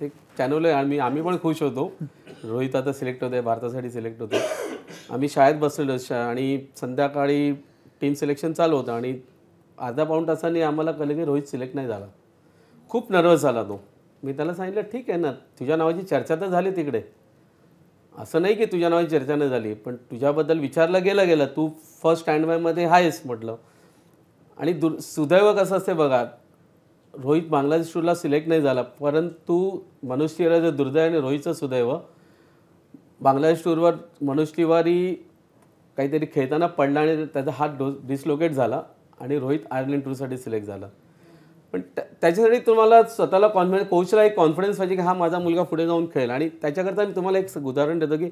ते चॅनल आम्ही आम्ही पण खुश होतो रोहित आता सिलेक्ट होते भारतासाठी सिलेक्ट होतो आम्ही शाळेत बसलेलो आणि संध्याकाळी टीम सिलेक्शन चालू होतं आणि अर्धा पाऊण तासाने आम्हाला कळलं की रोहित सिलेक्ट नाही झाला खूप नर्वस झाला तो मी त्याला सांगितलं ठीक आहे ना तुझ्या नावाची चर्चा तर झाली तिकडे असं नाही की तुझ्या नावाची चर्चा नाही झाली पण तुझ्याबद्दल विचारलं गेलं गेलं तू फर्स्ट स्टँडबायमध्ये आहेस म्हटलं आणि दु सुदैव कसं असते बघा रोहित बांगलादेश टूरला सिलेक्ट नाही झाला परंतु मनोज तिवारीचं दुर्दैव आणि रोहितचं सुदैव बांगलादेश टूरवर मनोज तिवारी काहीतरी खेळताना पडला आणि त्याचा हात डो डिस्लोकेट झाला आणि रोहित आयर्लंड टूरसाठी सिलेक्ट झाला पण त्याच्यासाठी तुम्हाला स्वतःला कॉन्फिडन्स कोचला एक कॉन्फिडन्स पाहिजे की हा माझा मुलगा पुढे जाऊन खेळेल आणि त्याच्याकरता मी तुम्हाला एक उदाहरण देतो की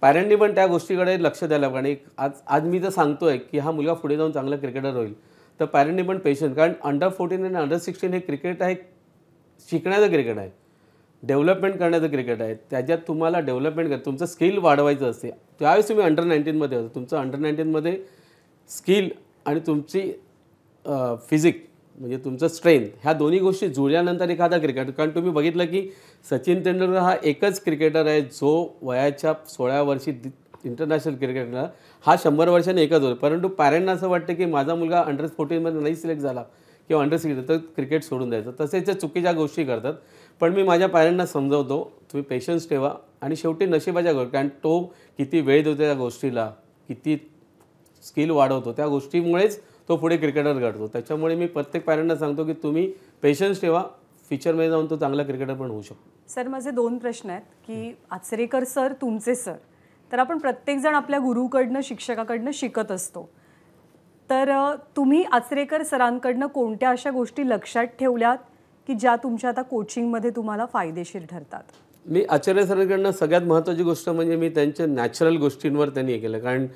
पॅरेंटनी पण त्या गोष्टीकडे लक्ष द्यायला एक आज आज मी जर सांगतो आहे की हा मुलगा पुढे जाऊन चांगला क्रिकेटर होईल तर पॅरेंटनी पण पेशंट कारण अंडर फोर्टीन आणि अंडर सिक्स्टीन हे क्रिकेट आहे शिकण्याचं क्रिकेट आहे डेव्हलपमेंट करण्याचं क्रिकेट आहे त्याच्यात तुम्हाला डेव्हलपमेंट कर तुमचं स्किल वाढवायचं असते त्यावेळेस तुम्ही अंडर नाईन्टीनमध्ये होता तुमचं अंडर नाईन्टीनमध्ये स्किल आणि तुमची फिजिक म्हणजे तुमचं स्ट्रेंथ ह्या दोन्ही गोष्टी जुळल्यानंतर एखादा क्रिकेटर कारण तुम्ही बघितलं की सचिन तेंडुलकर हा एकच क्रिकेटर आहे जो वयाच्या सोळा वर्षी इंटरनॅशनल क्रिकेटर हा शंभर वर्षाने एकच होतो परंतु पॅरेंटना असं वाटतं की माझा मुलगा अंडर फोर्टीनमध्ये नाही सिलेक्ट झाला किंवा अंडर सिलेक्ट तर क्रिकेट सोडून द्यायचं तसेच त्या चुकीच्या गोष्टी करतात पण मी माझ्या पॅरेंटना समजवतो तुम्ही पेशन्स ठेवा आणि शेवटी नशिबाच्या गोष्टी कारण तो किती वेळ देतो त्या गोष्टीला किती स्किल वाढवतो त्या गोष्टीमुळेच तो पुढे क्रिकेटर घडतो त्याच्यामुळे मी प्रत्येक पॅरेंटना सांगतो की तुम्ही पेशन्स ठेवा फ्युचरमध्ये जाऊन तो चांगला क्रिकेटर पण होऊ शकतो सर माझे दोन प्रश्न आहेत की आचरेकर सर तुमचे सर तर आपण प्रत्येकजण आपल्या गुरुकडनं शिक्षकाकडनं शिकत असतो तर तुम्ही आचरेकर सरांकडनं कोणत्या अशा गोष्टी लक्षात ठेवल्यात की ज्या तुमच्या आता कोचिंगमध्ये तुम्हाला फायदेशीर ठरतात मी आचार्य सरांकडनं सगळ्यात महत्त्वाची गोष्ट म्हणजे मी त्यांच्या नॅचरल गोष्टींवर त्यांनी हे केलं कारण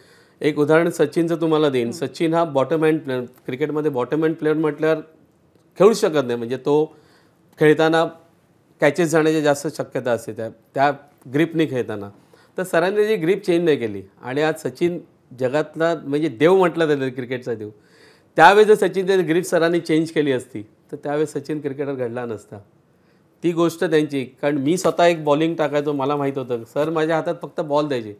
एक उदाहरण सचिनचं तुम्हाला देईन सचिन हा बॉटम हँड प्लेअर क्रिकेटमध्ये बॉटम हँड प्लेअर म्हटल्यावर खेळू शकत नाही म्हणजे तो खेळताना कॅचेस जाण्याची जास्त शक्यता असते त्या त्या ग्रीपने खेळताना तर सरांनी जी ग्रीप चेंज नाही केली आणि आज सचिन जगातला म्हणजे देव म्हटला जातो क्रिकेटचा देव त्यावेळेस जर सचिन त्याची ग्रीप सरांनी चेंज केली असती तर त्यावेळेस सचिन क्रिकेटर घडला नसता ती गोष्ट त्यांची कारण मी स्वतः एक बॉलिंग टाकायचो मला माहीत होतं सर माझ्या हातात फक्त बॉल द्यायचे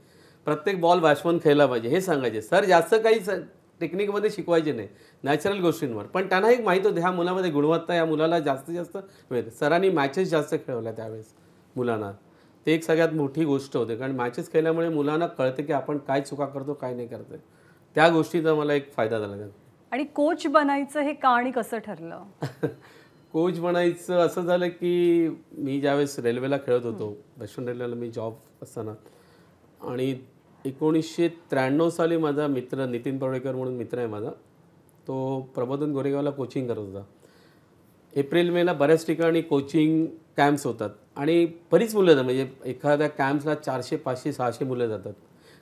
प्रत्येक बॉल बॅट्समन खेळला पाहिजे हे सांगायचे सर जास्त काही टेक्निकमध्ये शिकवायचे नाही नॅचरल गोष्टींवर पण त्यांना एक माहीत होतं ह्या मुलामध्ये गुणवत्ता या मुलाला जास्तीत जास्त वेळ सरांनी मॅचेस जास्त खेळवल्या त्यावेळेस मुलांना ते एक सगळ्यात मोठी गोष्ट होते कारण मॅचेस खेळल्यामुळे मुलांना कळते की आपण काय चुका करतो काय नाही करतो त्या गोष्टीचा मला एक फायदा झाला आणि कोच बनायचं हे का कसं ठरलं कोच [LAUGHS] बनायचं असं झालं की मी ज्यावेळेस रेल्वेला खेळत होतो दक्षिण रेल्वेला मी जॉब असताना आणि एकोणीसशे त्र्याण्णव साली माझा मित्र नितीन परळेकर म्हणून मित्र आहे माझा तो प्रबोधन गोरेगावला कोचिंग करत होता एप्रिल मेला बऱ्याच ठिकाणी कोचिंग कॅम्प्स होतात आणि बरीच मुलं जातात म्हणजे एखाद्या कॅम्प्सला चारशे पाचशे सहाशे मुलं जातात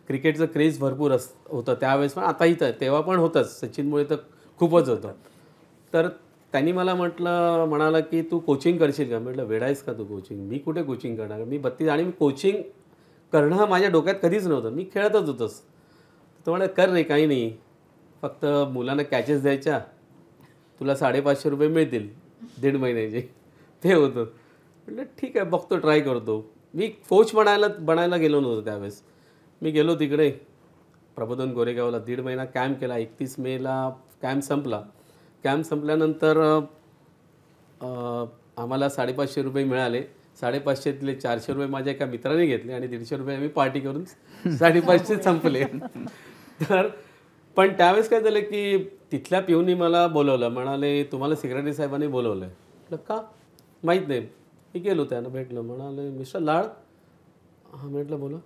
क्रिकेटचं क्रेज भरपूर अस होतं त्यावेळेस पण आताही तर तेव्हा पण होतंच सचिनमुळे तर खूपच होतं तर त्यांनी मला म्हटलं म्हणाला की तू कोचिंग करशील का म्हटलं वेडायस का तू कोचिंग मी कुठे कोचिंग करणार मी बत्तीस आणि मी कोचिंग करणं हा माझ्या डोक्यात कधीच नव्हतं मी खेळतच होतोच तो म्हणे कर रे काही नाही फक्त मुलांना कॅचेस द्यायच्या तुला साडेपाचशे रुपये मिळतील दीड महिन्याचे ते होतं म्हटलं ठीक आहे बघतो ट्राय करतो मी कोच बनायला बनायला गेलो नव्हतो त्यावेळेस मी गेलो तिकडे प्रबोधन गोरेगावला दीड महिना कॅम्प केला एकतीस मेला कॅम्प संपला कॅम्प संपल्यानंतर आम्हाला साडेपाचशे रुपये मिळाले साडेपाचशेतले चारशे रुपये माझ्या एका मित्राने घेतले आणि दीडशे रुपये आम्ही पार्टी करून साडेपाचशे [LAUGHS] संपले तर पण त्यावेळेस काय झालं की तिथल्या पिऊनी मला बोलवलं म्हणाले तुम्हाला सिक्रेटरी साहेबांनी बोलवलं आहे का माहीत नाही मी गेलो त्यानं भेटलं म्हणाले मिस्टर लाड हां म्हटलं बोला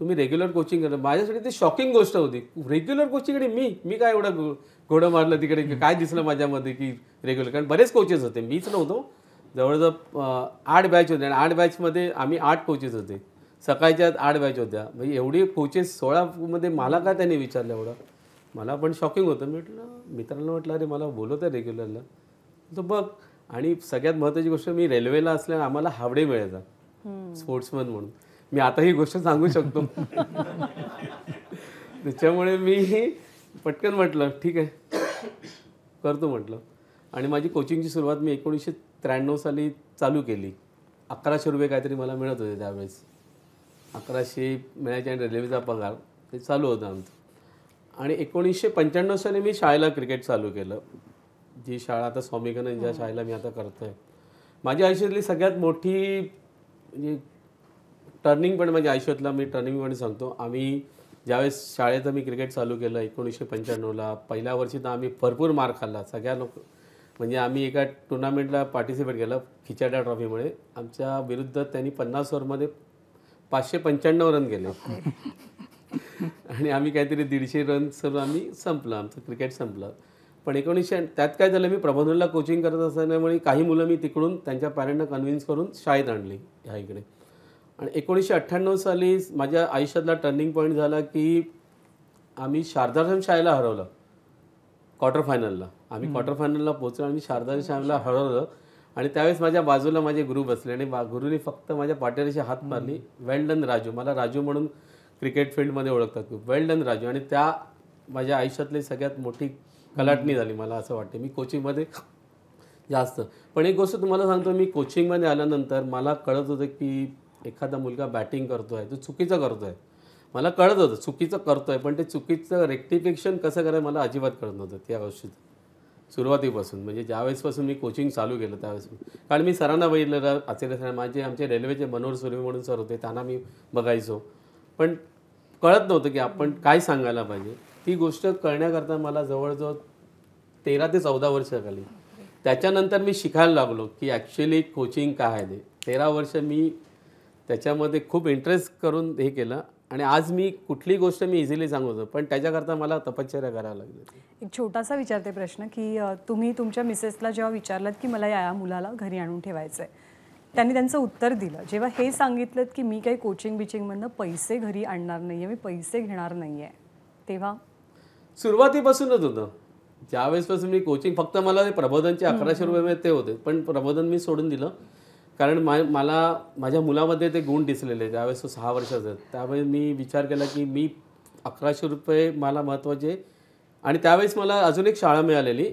तुम्ही रेग्युलर कोचिंग करता माझ्यासाठी ती शॉकिंग गोष्ट होती रेग्युलर कोचिंगकडे मी मी काय एवढं घोडं मारलं तिकडे काय दिसलं माझ्यामध्ये की रेग्युलर कारण बरेच कोचेस होते मीच नव्हतो जवळजवळ आठ बॅच होते आणि आठ बॅचमध्ये आम्ही आठ कोचेस होते सकाळच्या आठ बॅच होत्या म्हणजे एवढी कोचेस सोळामध्ये मला का त्यांनी विचारलं एवढं मला पण शॉकिंग होतं मी म्हटलं मित्रांना म्हटलं अरे मला आहे रेग्युलरला तर बघ आणि सगळ्यात महत्त्वाची गोष्ट मी रेल्वेला असल्याने आम्हाला हावडे मिळायचा स्पोर्ट्समन म्हणून मी आता ही गोष्ट सांगू शकतो [LAUGHS] त्याच्यामुळे मी पटकन म्हटलं ठीक आहे करतो म्हटलं आणि माझी कोचिंगची सुरुवात मी एकोणीसशे त्र्याण्णव साली चालू केली अकराशे रुपये काहीतरी मला मिळत होते त्यावेळेस अकराशे मिळायचे आणि रेल्वेचा पगार ते चालू होतं आमचं आणि एकोणीसशे पंच्याण्णव साली मी शाळेला क्रिकेट चालू केलं जी शाळा आता स्वामी ज्या शाळेला मी आता करतो आहे माझ्या आयुष्यातली सगळ्यात मोठी म्हणजे टर्निंग पॉईंट माझ्या आयुष्यातला मी टर्निंग पॉईंट सांगतो आम्ही ज्यावेळेस शाळेत मी क्रिकेट चालू केलं एकोणीसशे पंच्याण्णवला पहिल्या वर्षी तर आम्ही भरपूर मार्क खाल्ला सगळ्या लोक म्हणजे आम्ही एका टुर्नामेंटला पार्टिसिपेट केलं खिचाडा ट्रॉफीमुळे आमच्या विरुद्ध त्यांनी पन्नास ओव्हरमध्ये पाचशे पंच्याण्णव रन केले आणि आम्ही काहीतरी दीडशे रन सर्व आम्ही संपलं आमचं क्रिकेट संपलं पण एकोणीसशे त्यात काय झालं मी प्रबोधनला कोचिंग करत असल्यामुळे काही मुलं मी तिकडून त्यांच्या पॅरेंटना कन्व्हिन्स करून शाळेत आणली ह्या इकडे आणि एकोणीसशे अठ्ठ्याण्णव साली माझ्या आयुष्यातला टर्निंग पॉईंट झाला की आम्ही शारदाश्रम शाळेला हरवलं क्वार्टर फायनलला आम्ही क्वार्टर फायनलला पोहोचलो आणि शारदा श्यामला हळवलं आणि त्यावेळेस माझ्या बाजूला माझे गुरु बसले आणि गुरुने फक्त माझ्या पाठ्याशी हात मारली वेल डन राजू मला राजू म्हणून क्रिकेट फील्डमध्ये ओळखतात खूप वेल डन राजू आणि त्या माझ्या आयुष्यातली सगळ्यात मोठी कलाटणी झाली मला असं वाटते मी कोचिंगमध्ये जास्त पण एक गोष्ट तुम्हाला सांगतो मी कोचिंगमध्ये आल्यानंतर मला कळत होतं की एखादा मुलगा बॅटिंग करतो आहे तो चुकीचं करतो आहे मला कळत होतं चुकीचं करतो आहे पण ते चुकीचं रेक्टिफिकेशन कसं करायचं मला अजिबात कळत नव्हतं त्या गोष्टीचं सुरुवातीपासून म्हणजे ज्यावेळेसपासून मी कोचिंग चालू केलं त्यावेळेसपासून कारण मी सरांना बघितलेलं आचार्य सर माझे आमचे रेल्वेचे मनोहर सुर्वे म्हणून सर होते त्यांना मी बघायचो पण कळत नव्हतं की आपण काय सांगायला पाहिजे ती गोष्ट कळण्याकरता मला जवळजवळ तेरा ते चौदा वर्ष झाली त्याच्यानंतर मी शिकायला लागलो की ॲक्च्युली कोचिंग काय आहे ते तेरा वर्ष मी त्याच्यामध्ये खूप इंटरेस्ट करून हे केलं आणि आज मी कुठली गोष्ट मी इझिली सांगतो पण त्याच्याकरता मला तपश्चर्या करायला लागली एक छोटासा विचारते प्रश्न की तुम्ही तुमच्या मिसेसला जेव्हा विचारलात की मला या मुलाला घरी आणून ठेवायचं आहे त्यांनी त्यांचं उत्तर दिलं जेव्हा हे सांगितलं की मी काही कोचिंग बिचिंग बिचिंगमधनं पैसे घरी आणणार नाही मी पैसे घेणार नाही तेव्हा सुरुवातीपासूनच होतं ज्यावेळेसपासून मी कोचिंग फक्त मला प्रबोधनचे अकराशे रुपये ते होते पण प्रबोधन मी सोडून दिलं कारण मा मला माझ्या मुलामध्ये ते गुण दिसलेले ज्यावेळेस तो सहा वर्षाचा आहे त्यावेळेस मी विचार केला की मी अकराशे रुपये मला महत्त्वाचे आणि त्यावेळेस मला अजून एक शाळा मिळालेली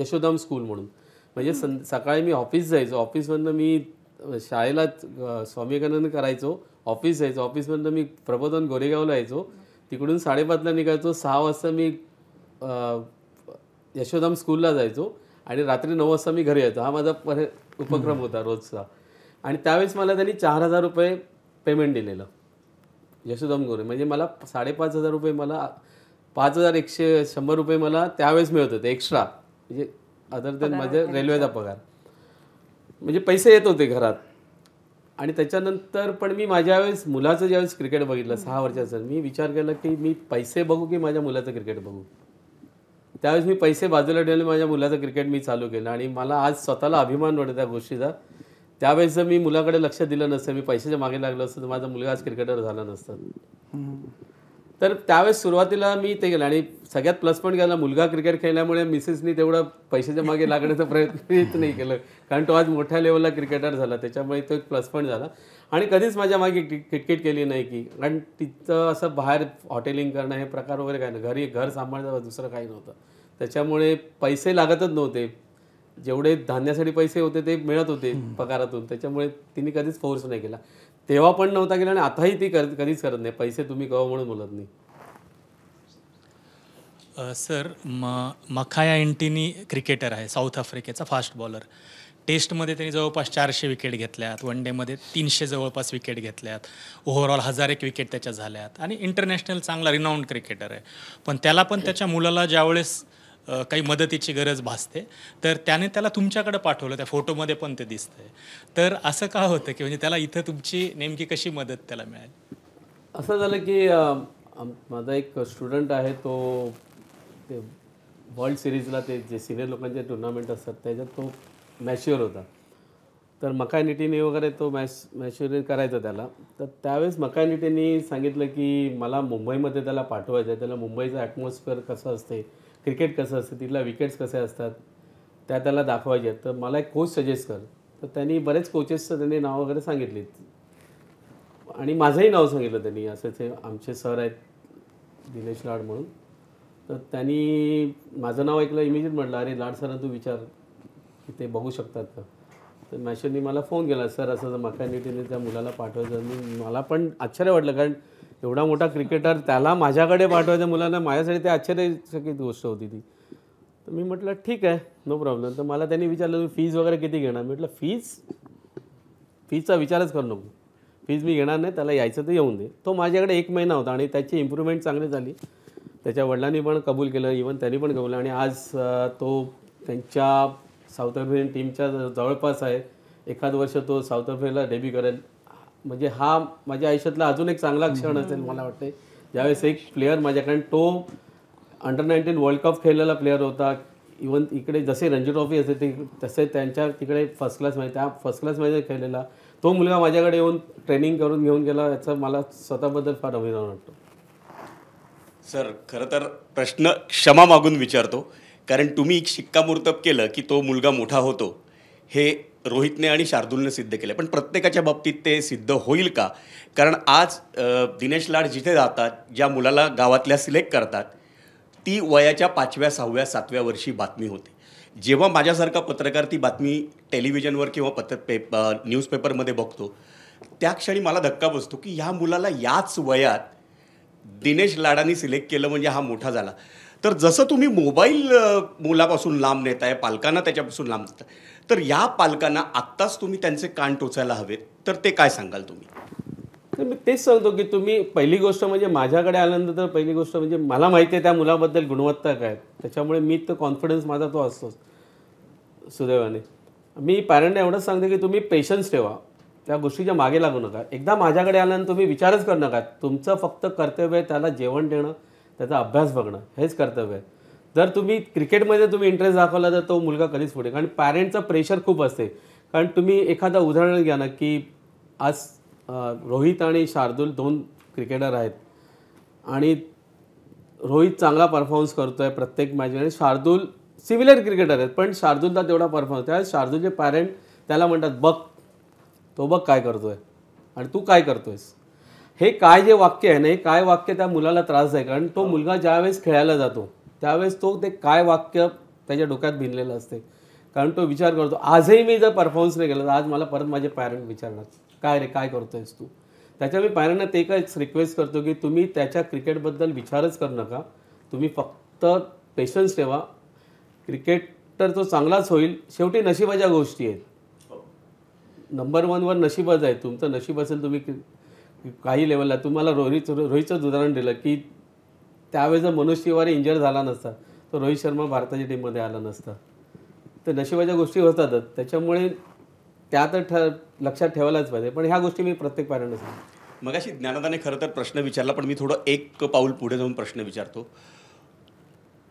यशोदाम स्कूल म्हणून म्हणजे सं सकाळी मी ऑफिस जायचो ऑफिसमधनं मी शाळेला स्वामी करायचो ऑफिस जायचो ऑफिसमधनं मी प्रबोधन गोरेगावला यायचो तिकडून साडेपाचला निघायचो सहा वाजता मी यशोदाम स्कूलला जायचो आणि रात्री नऊ वाजता मी घरी येतो हा माझा पर उपक्रम होता रोजचा आणि त्यावेळेस मला त्यांनी चार हजार रुपये पेमेंट दिलेलं यशोदम गोरे म्हणजे मला साडेपाच हजार रुपये मला पाच हजार एकशे शंभर रुपये मला त्यावेळेस मिळत होते एक्स्ट्रा म्हणजे अदर दॅन माझ्या रेल्वेचा पगार म्हणजे पैसे येत होते घरात आणि त्याच्यानंतर पण मी माझ्या वेळेस मुलाचं ज्यावेळेस क्रिकेट बघितलं सहा वर्षाचं मी विचार केला की मी पैसे बघू की माझ्या मुलाचं क्रिकेट बघू त्यावेळेस मी पैसे बाजूला ठेवले माझ्या मुलाचं क्रिकेट मी चालू केलं आणि मला आज स्वतःला अभिमान वाटतो त्या गोष्टीचा त्यावेळेस जर मी मुलाकडे लक्ष दिलं नसतं मी पैशाच्या मागे लागलो असतं तर माझा मुलगा आज क्रिकेटर झाला नसतं तर त्यावेळेस सुरुवातीला मी ते केलं आणि सगळ्यात प्लस पॉईंट गेला मुलगा क्रिकेट खेळल्यामुळे मिसेसनी तेवढं पैशाच्या मागे लागण्याचा प्रयत्न नाही केलं कारण तो आज मोठ्या लेवलला क्रिकेटर झाला त्याच्यामुळे तो एक प्लस पॉईंट झाला आणि कधीच माझ्या मागे किटकिट केली नाही की कारण तिचं असं बाहेर हॉटेलिंग करणं हे प्रकार वगैरे काय नाही घरी घर सांभाळणं दुसरं काही नव्हतं त्याच्यामुळे पैसे लागतच नव्हते जेवढे धान्यासाठी पैसे होते ते मिळत होते पगारातून त्याच्यामुळे तिने कधीच फोर्स नाही केला तेव्हा पण नव्हता केला आणि आताही ती कधीच करत नाही पैसे तुम्ही कवा म्हणून बोलत नाही सर म मखाया एंटीनी क्रिकेटर आहे साऊथ आफ्रिकेचा फास्ट बॉलर टेस्टमध्ये त्यांनी जवळपास चारशे विकेट घेतल्यात वन डेमध्ये तीनशे जवळपास विकेट घेतल्यात ओव्हरऑल हजार एक विकेट त्याच्या झाल्यात आणि इंटरनॅशनल चांगला रिनाऊंड क्रिकेटर आहे पण त्याला पण त्याच्या मुलाला ज्यावेळेस काही मदतीची गरज भासते तर त्याने त्याला तुमच्याकडे पाठवलं त्या फोटोमध्ये पण ते दिसतंय तर असं का होतं की म्हणजे त्याला इथं तुमची नेमकी कशी मदत त्याला मिळाली असं झालं की माझा एक स्टुडंट आहे तो ते वर्ल्ड सिरीजला ते जे सिनियर लोकांचे टुर्नामेंट असतात त्याच्यात तो मॅच्युअर होता तर मकायनिटीने वगैरे तो मॅश मॅच्युअर करायचा त्याला तर त्यावेळेस मकॅनिटीने सांगितलं की मला मुंबईमध्ये त्याला पाठवायचं आहे त्याला मुंबईचं ॲटमॉस्फिअर कसं असते क्रिकेट कसं असते तिथला विकेट्स कसे असतात त्या त्याला दाखवायच्या तर मला एक कोच सजेस्ट कर तर त्यांनी बरेच कोचेसचं त्यांनी नाव वगैरे सांगितली आणि माझंही नाव सांगितलं त्यांनी ते आमचे सर आहेत दिनेश लाड म्हणून तर त्यांनी माझं नाव ऐकलं इमिजिएट म्हटलं अरे लाड सरांना तू विचार की ते बघू शकतात का तर मॅशरनी मला फोन केला सर असं मकॅनिटीने त्या मुलाला पाठवायचं मी मला पण आश्चर्य वाटलं कारण एवढा मोठा क्रिकेटर त्याला माझ्याकडे पाठवायचं मुलांना माझ्यासाठी ते आश्चर्यचकित गोष्ट होती ती तर मी म्हटलं ठीक आहे नो प्रॉब्लेम तर मला त्यांनी विचारलं तुम्ही फीज वगैरे किती घेणार म्हटलं फीज फीजचा विचारच करू नको फीज मी घेणार नाही त्याला यायचं तर येऊन दे तो माझ्याकडे एक महिना होता आणि त्याची इम्प्रूव्हमेंट चांगली झाली त्याच्या वडिलांनी पण कबूल केलं इवन त्यांनी पण कबूल आणि आज तो त्यांच्या साऊथ आफ्रिकन टीमच्या जवळपास आहे एखाद वर्ष तो साऊथ आफ्रिकेला डेब्यू करेल म्हणजे हा माझ्या आयुष्यातला अजून एक चांगला क्षण असेल मला वाटते ज्यावेळेस एक प्लेअर माझ्याकडे तो अंडर नाईन्टीन वर्ल्ड कप खेळलेला प्लेअर होता इवन इकडे जसे रणजी ट्रॉफी असते ते तसे त्यांच्या तिकडे फर्स्ट क्लास माहिती त्या फर्स्ट क्लासमध्ये खेळलेला तो मुलगा माझ्याकडे येऊन ट्रेनिंग करून घेऊन गेला याचा मला स्वतःबद्दल फार अभिमान वाटतो सर खरं तर प्रश्न क्षमा मागून विचारतो कारण तुम्ही शिक्कामोर्तब केलं की तो मुलगा मोठा होतो हे रोहितने आणि शार्दूलने सिद्ध केलं पण प्रत्येकाच्या बाबतीत ते सिद्ध होईल का कारण आज दिनेश लाड जिथे जातात ज्या मुलाला गावातल्या सिलेक्ट करतात ती वयाच्या पाचव्या सहाव्या सातव्या वर्षी बातमी होते जेव्हा माझ्यासारखा पत्रकार ती बातमी टेलिव्हिजनवर किंवा पत्र पेप न्यूजपेपरमध्ये बघतो त्या क्षणी मला धक्का बसतो की ह्या मुलाला याच वयात दिनेश लाडांनी सिलेक्ट केलं म्हणजे हा मोठा झाला तर जसं तुम्ही मोबाईल मुलापासून लांब नेताय पालकांना त्याच्यापासून लांब नेताय तर या पालकांना आत्ताच तुम्ही त्यांचे कान टोचायला हवेत तर ते काय सांगाल तुम्ही तर मी तेच सांगतो की तुम्ही पहिली गोष्ट म्हणजे माझ्याकडे आल्यानंतर पहिली गोष्ट म्हणजे मला माहिती आहे त्या मुलाबद्दल गुणवत्ता काय त्याच्यामुळे मी तर कॉन्फिडन्स माझा तो असतोच सुदैवाने मी पॅरेंटने एवढंच सांगते की तुम्ही पेशन्स ठेवा त्या गोष्टीच्या मागे लागू नका एकदा माझ्याकडे आल्यानंतर तुम्ही विचारच करू नका तुमचं फक्त कर्तव्य आहे त्याला जेवण देणं त्याचा अभ्यास बघणं हेच कर्तव्य आहे जर तुम्ही क्रिकेटमध्ये तुम्ही इंटरेस्ट दाखवला तर तो मुलगा कधीच पुढे कारण पॅरेंटचं प्रेशर खूप असते कारण तुम्ही एखादा उदाहरण घ्या ना की आज रोहित आणि शार्दूल दोन क्रिकेटर आहेत आणि रोहित चांगला परफॉर्मन्स करतो आहे प्रत्येक मॅचमध्ये शार्दूल सिमिलर क्रिकेटर आहेत पण शार्दूलचा तेवढा परफॉर्मन्स त्यावेळेस शार्दूलचे पॅरेंट त्याला म्हणतात बघ तो बघ काय करतो आहे आणि तू काय करतो आहेस हे काय जे वाक्य आहे ना हे काय वाक्य त्या मुलाला त्रास आहे कारण तो मुलगा ज्यावेळेस खेळायला जातो त्यावेळेस तो ते काय वाक्य त्याच्या डोक्यात भिनलेलं असते कारण तो विचार करतो आजही मी जर परफॉर्मन्स नाही केला तर आज मला परत माझे पॅरेंट विचारणार काय रे काय करतोयस तू त्याच्या मी पॅरेंटना ते काय रिक्वेस्ट करतो की तुम्ही त्याच्या क्रिकेटबद्दल विचारच करू नका तुम्ही फक्त पेशन्स ठेवा क्रिकेट तर तो चांगलाच होईल शेवटी नशिबाच्या गोष्टी आहेत नंबर वनवर नशिबच आहे तुमचं नशीब असेल तुम्ही काही लेवलला तुम्हाला रोहितचं रोहितचंच उदाहरण दिलं की त्यावेळेस मनोज तिवारी इंजर झाला नसता तर रोहित शर्मा भारताच्या टीममध्ये आला नसता तर नशिबाच्या गोष्टी होतातच त्याच्यामुळे त्या तर ठ लक्षात ठेवायलाच पाहिजे पण ह्या गोष्टी मी प्रत्येक पाहिजे मग अशी ज्ञानदाने खरं तर प्रश्न विचारला पण मी थोडं एक पाऊल पुढे जाऊन प्रश्न विचारतो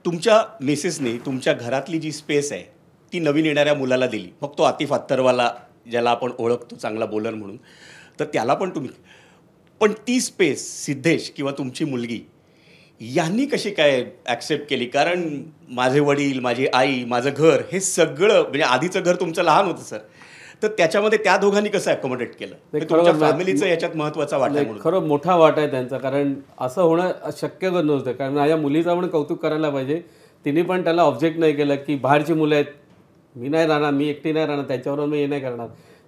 तुमच्या मिसेसने तुमच्या घरातली जी स्पेस आहे ती नवीन येणाऱ्या मुलाला दिली मग तो आतिफ अत्तरवाला ज्याला आपण ओळखतो चांगला बोलर म्हणून तर त्याला पण तुम्ही पण ती स्पेस सिद्धेश किंवा तुमची मुलगी यांनी कशी काय ॲक्सेप्ट केली कारण माझे वडील माझी आई माझं घर हे सगळं म्हणजे आधीचं घर तुमचं लहान होतं सर तर त्याच्यामध्ये त्या दोघांनी कसं अकोमोडेट केलं तुमच्या फॅमिलीचं म्हणजे याच्यात महत्वाचा वाटा खरं मोठा वाट आहे त्यांचा कारण असं होणं शक्य नव्हतं कारण माझ्या मुलीचं पण कौतुक करायला पाहिजे तिने पण त्याला ऑब्जेक्ट नाही केलं की बाहेरची मुलं आहेत मी नाही राहणार मी एकटी नाही राहणार त्याच्यावरून मी हे नाही करणार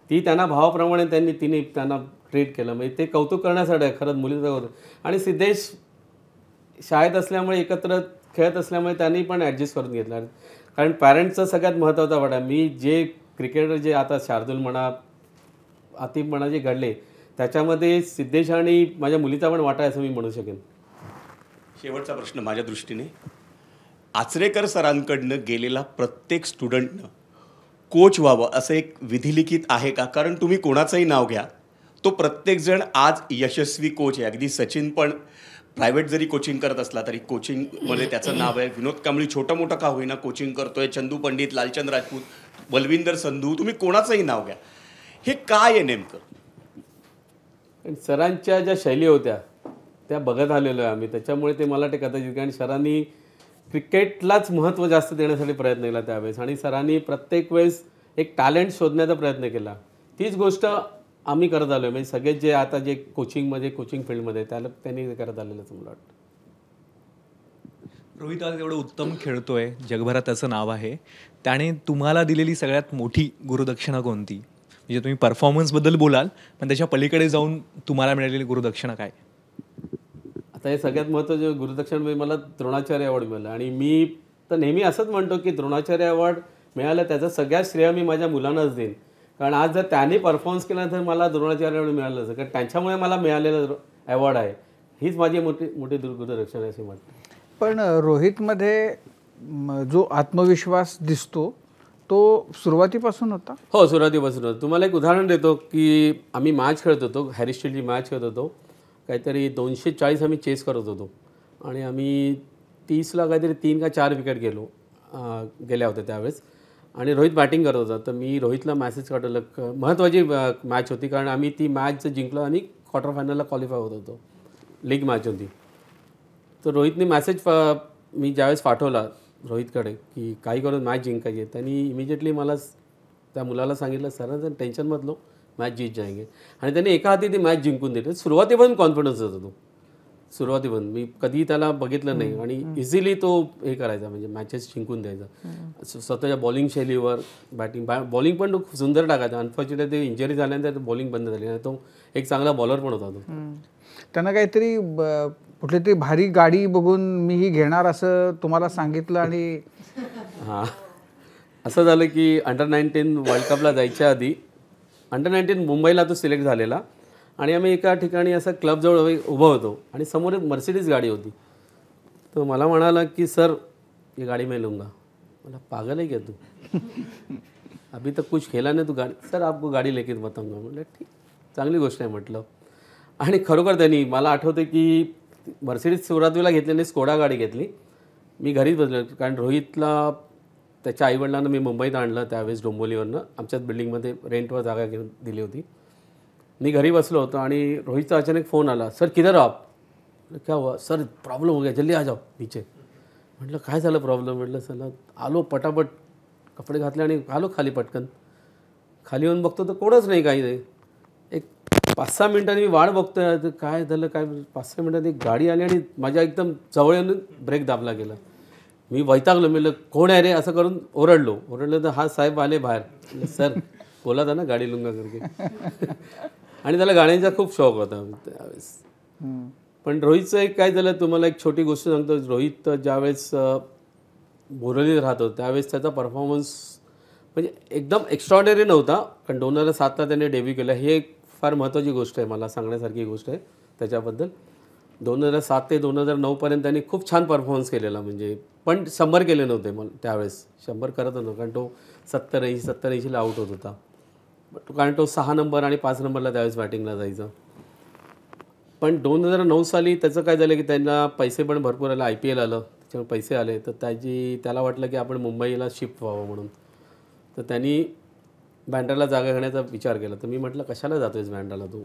ती त्यांना भावाप्रमाणे त्यांनी तिने त्यांना ट्रीट केलं म्हणजे ते कौतुक करण्यासाठी आहे खरंच मुलीचं कौतुक आणि सिद्धेश शाळेत असल्यामुळे एकत्र खेळत असल्यामुळे त्यांनी पण ॲडजस्ट करून घेतला कारण पॅरेंट्सचं सगळ्यात महत्त्वाचा वाटा मी जे क्रिकेटर जे आता शार्दूल म्हणा आतिफ म्हणा जे घडले त्याच्यामध्ये सिद्धेश आणि माझ्या मुलीचा पण वाटा असं मी म्हणू शकेन शेवटचा प्रश्न माझ्या दृष्टीने आचरेकर सरांकडनं गेलेला प्रत्येक स्टुडंटनं कोच व्हावं असं एक विधिलिखित आहे का कारण तुम्ही कोणाचंही नाव घ्या तो प्रत्येकजण आज यशस्वी कोच आहे अगदी सचिन पण प्रायव्हेट जरी कोचिंग करत असला तरी कोचिंगमध्ये त्याचं नाव आहे विनोद कांबळी छोटा मोठा का होईना कोचिंग करतोय चंदू पंडित लालचंद राजपूत बलविंदर संधू तुम्ही कोणाचंही नाव घ्या हे काय आहे नेमकं सरांच्या ज्या शैली होत्या त्या बघत आलेलो आहे आम्ही त्याच्यामुळे ते मला ते कदाचित कारण सरांनी क्रिकेटलाच महत्त्व जास्त देण्यासाठी प्रयत्न केला त्यावेळेस आणि सरांनी प्रत्येक वेळेस एक टॅलेंट शोधण्याचा प्रयत्न केला तीच गोष्ट आम्ही करत आलो आहे म्हणजे सगळे जे आता जे कोचिंगमध्ये कोचिंग फील्डमध्ये त्याला त्यांनी करत आलेलं तुम्हाला वाटतं रोहित आज एवढं उत्तम खेळतोय जगभरात त्याचं नाव आहे त्याने तुम्हाला दिलेली सगळ्यात मोठी गुरुदक्षिणा कोणती म्हणजे तुम्ही परफॉर्मन्सबद्दल बोलाल पण त्याच्या पलीकडे जाऊन तुम्हाला मिळालेली गुरुदक्षिणा काय आता हे सगळ्यात महत्त्वाचं गुरुदक्षिणा म्हणजे मला द्रोणाचार्य अवॉर्ड मिळाला आणि मी तर नेहमी असंच म्हणतो की द्रोणाचार्य अवॉर्ड मिळालं त्याचं सगळ्यात श्रेय मी माझ्या मुलांनाच देईन कारण आज जर त्याने परफॉर्मन्स केला तर मला द्रोणाचार्य मिळालं असं कारण त्यांच्यामुळे मला मिळालेला अवॉर्ड आहे हीच माझी मोठी मोठी दुर्गुदरक्षण आहे असे वाटतं पण रोहितमध्ये जो आत्मविश्वास दिसतो तो सुरुवातीपासून होता हो सुरुवातीपासून होता तुम्हाला एक उदाहरण देतो की आम्ही मॅच खेळत होतो हॅरिस्टेलची मॅच खेळत होतो काहीतरी दोनशे चाळीस आम्ही चेस करत होतो आणि आम्ही तीसला काहीतरी तीन का चार विकेट गेलो गेल्या होत्या त्यावेळेस आणि रोहित बॅटिंग करत होता तर मी रोहितला मॅसेज पाठवलं महत्त्वाची मॅच होती कारण आम्ही ती मॅच जिंकलो आणि क्वार्टर फायनलला क्वालिफाय होत होतो लीग मॅच होती तर रोहितने मॅसेज मी ज्यावेळेस पाठवला रोहितकडे की काही करून मॅच जिंकायची त्यांनी इमिजिएटली मला त्या मुलाला सांगितलं सरांचं टेन्शनमधलो मॅच जीत जायगे आणि त्यांनी एका हाती ती मॅच जिंकून दिली सुरुवातीपासून कॉन्फिडन्स होतो तो बंद मी कधी त्याला बघितलं नाही आणि इझिली तो हे करायचा म्हणजे मॅचेस जिंकून द्यायचा स्वतःच्या बॉलिंग शैलीवर बॅटिंग बॉलिंग पण तो सुंदर टाकायचा अनफॉर्च्युनेट ते इंजरी झाल्यानंतर बॉलिंग बंद झाली आणि तो एक चांगला बॉलर पण होता तो त्यांना काहीतरी कुठली तरी भारी गाडी बघून मी ही घेणार असं तुम्हाला सांगितलं आणि [LAUGHS] हां असं झालं की अंडर नाईन्टीन वर्ल्ड कपला जायच्या आधी अंडर नाईन्टीन मुंबईला तो सिलेक्ट झालेला आणि आम्ही एका ठिकाणी असं क्लबजवळ उभं होतो आणि समोर एक मर्सिडीज गाडी होती तो मला म्हणाला की सर ही गाडी मी लूंगा मला पागल आहे तू [LAUGHS] अभी तक कुछ खेला नाही तू गाडी सर आपको गाडी लेखीत बताऊंगा म्हटलं ठीक चांगली गोष्ट आहे म्हटलं आणि खरोखर त्यांनी मला आठवते की मर्सिडीज सुरुवातीला घेतल्याने स्कोडा गाडी घेतली मी घरीच बसलो कारण रोहितला त्याच्या आईवडिलांना मी मुंबईत आणलं त्यावेळेस डोंबोलीवरनं आमच्याच बिल्डिंगमध्ये रेंटवर जागा घेऊन दिली होती मी घरी बसलो होतो आणि रोहितचा अचानक फोन आला सर किधर हो आप क्या हुआ सर प्रॉब्लम हो गया जल्दी आ जाओ नीचे म्हटलं काय झालं प्रॉब्लेम म्हटलं सर आलो पटापट कपडे घातले आणि आलो खाली पटकन खाली येऊन बघतो तर कोणच नाही काही नाही एक पाच सहा मिनटांनी मी वाट बघतोय तर काय झालं काय पाच सहा मिनटांनी एक गाडी आली आणि माझ्या एकदम जवळ येऊन ब्रेक दाबला गेला मी वैतागलो मी कोण आहे रे असं करून ओरडलो ओरडलं तर हा साहेब आले बाहेर सर बोला ना गाडी लुंगा करके आणि त्याला गाण्यांचा खूप शौक होता त्यावेळेस पण रोहितचं एक काय झालं तुम्हाला एक छोटी गोष्ट सांगतो रोहित ज्यावेळेस बोरली राहतो त्यावेळेस त्याचा परफॉर्मन्स म्हणजे एकदम एक्स्ट्रॉर्डनरी नव्हता कारण दोन हजार सातला त्याने डेब्यू केला हे एक फार महत्त्वाची गोष्ट आहे मला सांगण्यासारखी गोष्ट आहे त्याच्याबद्दल दोन हजार सात ते दोन हजार नऊपर्यंत त्यांनी खूप छान परफॉर्मन्स केलेला म्हणजे पण शंभर केले नव्हते मला त्यावेळेस शंभर करत नव्हतं कारण तो सत्तर ऐंशी सत्तर ऐंशीला आऊट होत होता कारण तो सहा नंबर आणि पाच नंबरला त्यावेळेस बॅटिंगला जायचं पण दोन हजार नऊ साली त्याचं काय झालं की त्यांना पैसे पण भरपूर आले आय पी एल आलं त्याच्यामुळे पैसे आले तर त्याची त्याला वाटलं की आपण मुंबईला शिफ्ट व्हावं म्हणून तर त्यांनी बँड्राला जागा घेण्याचा विचार केला तर मी म्हटलं कशाला जातो आहेस बँड्राला तू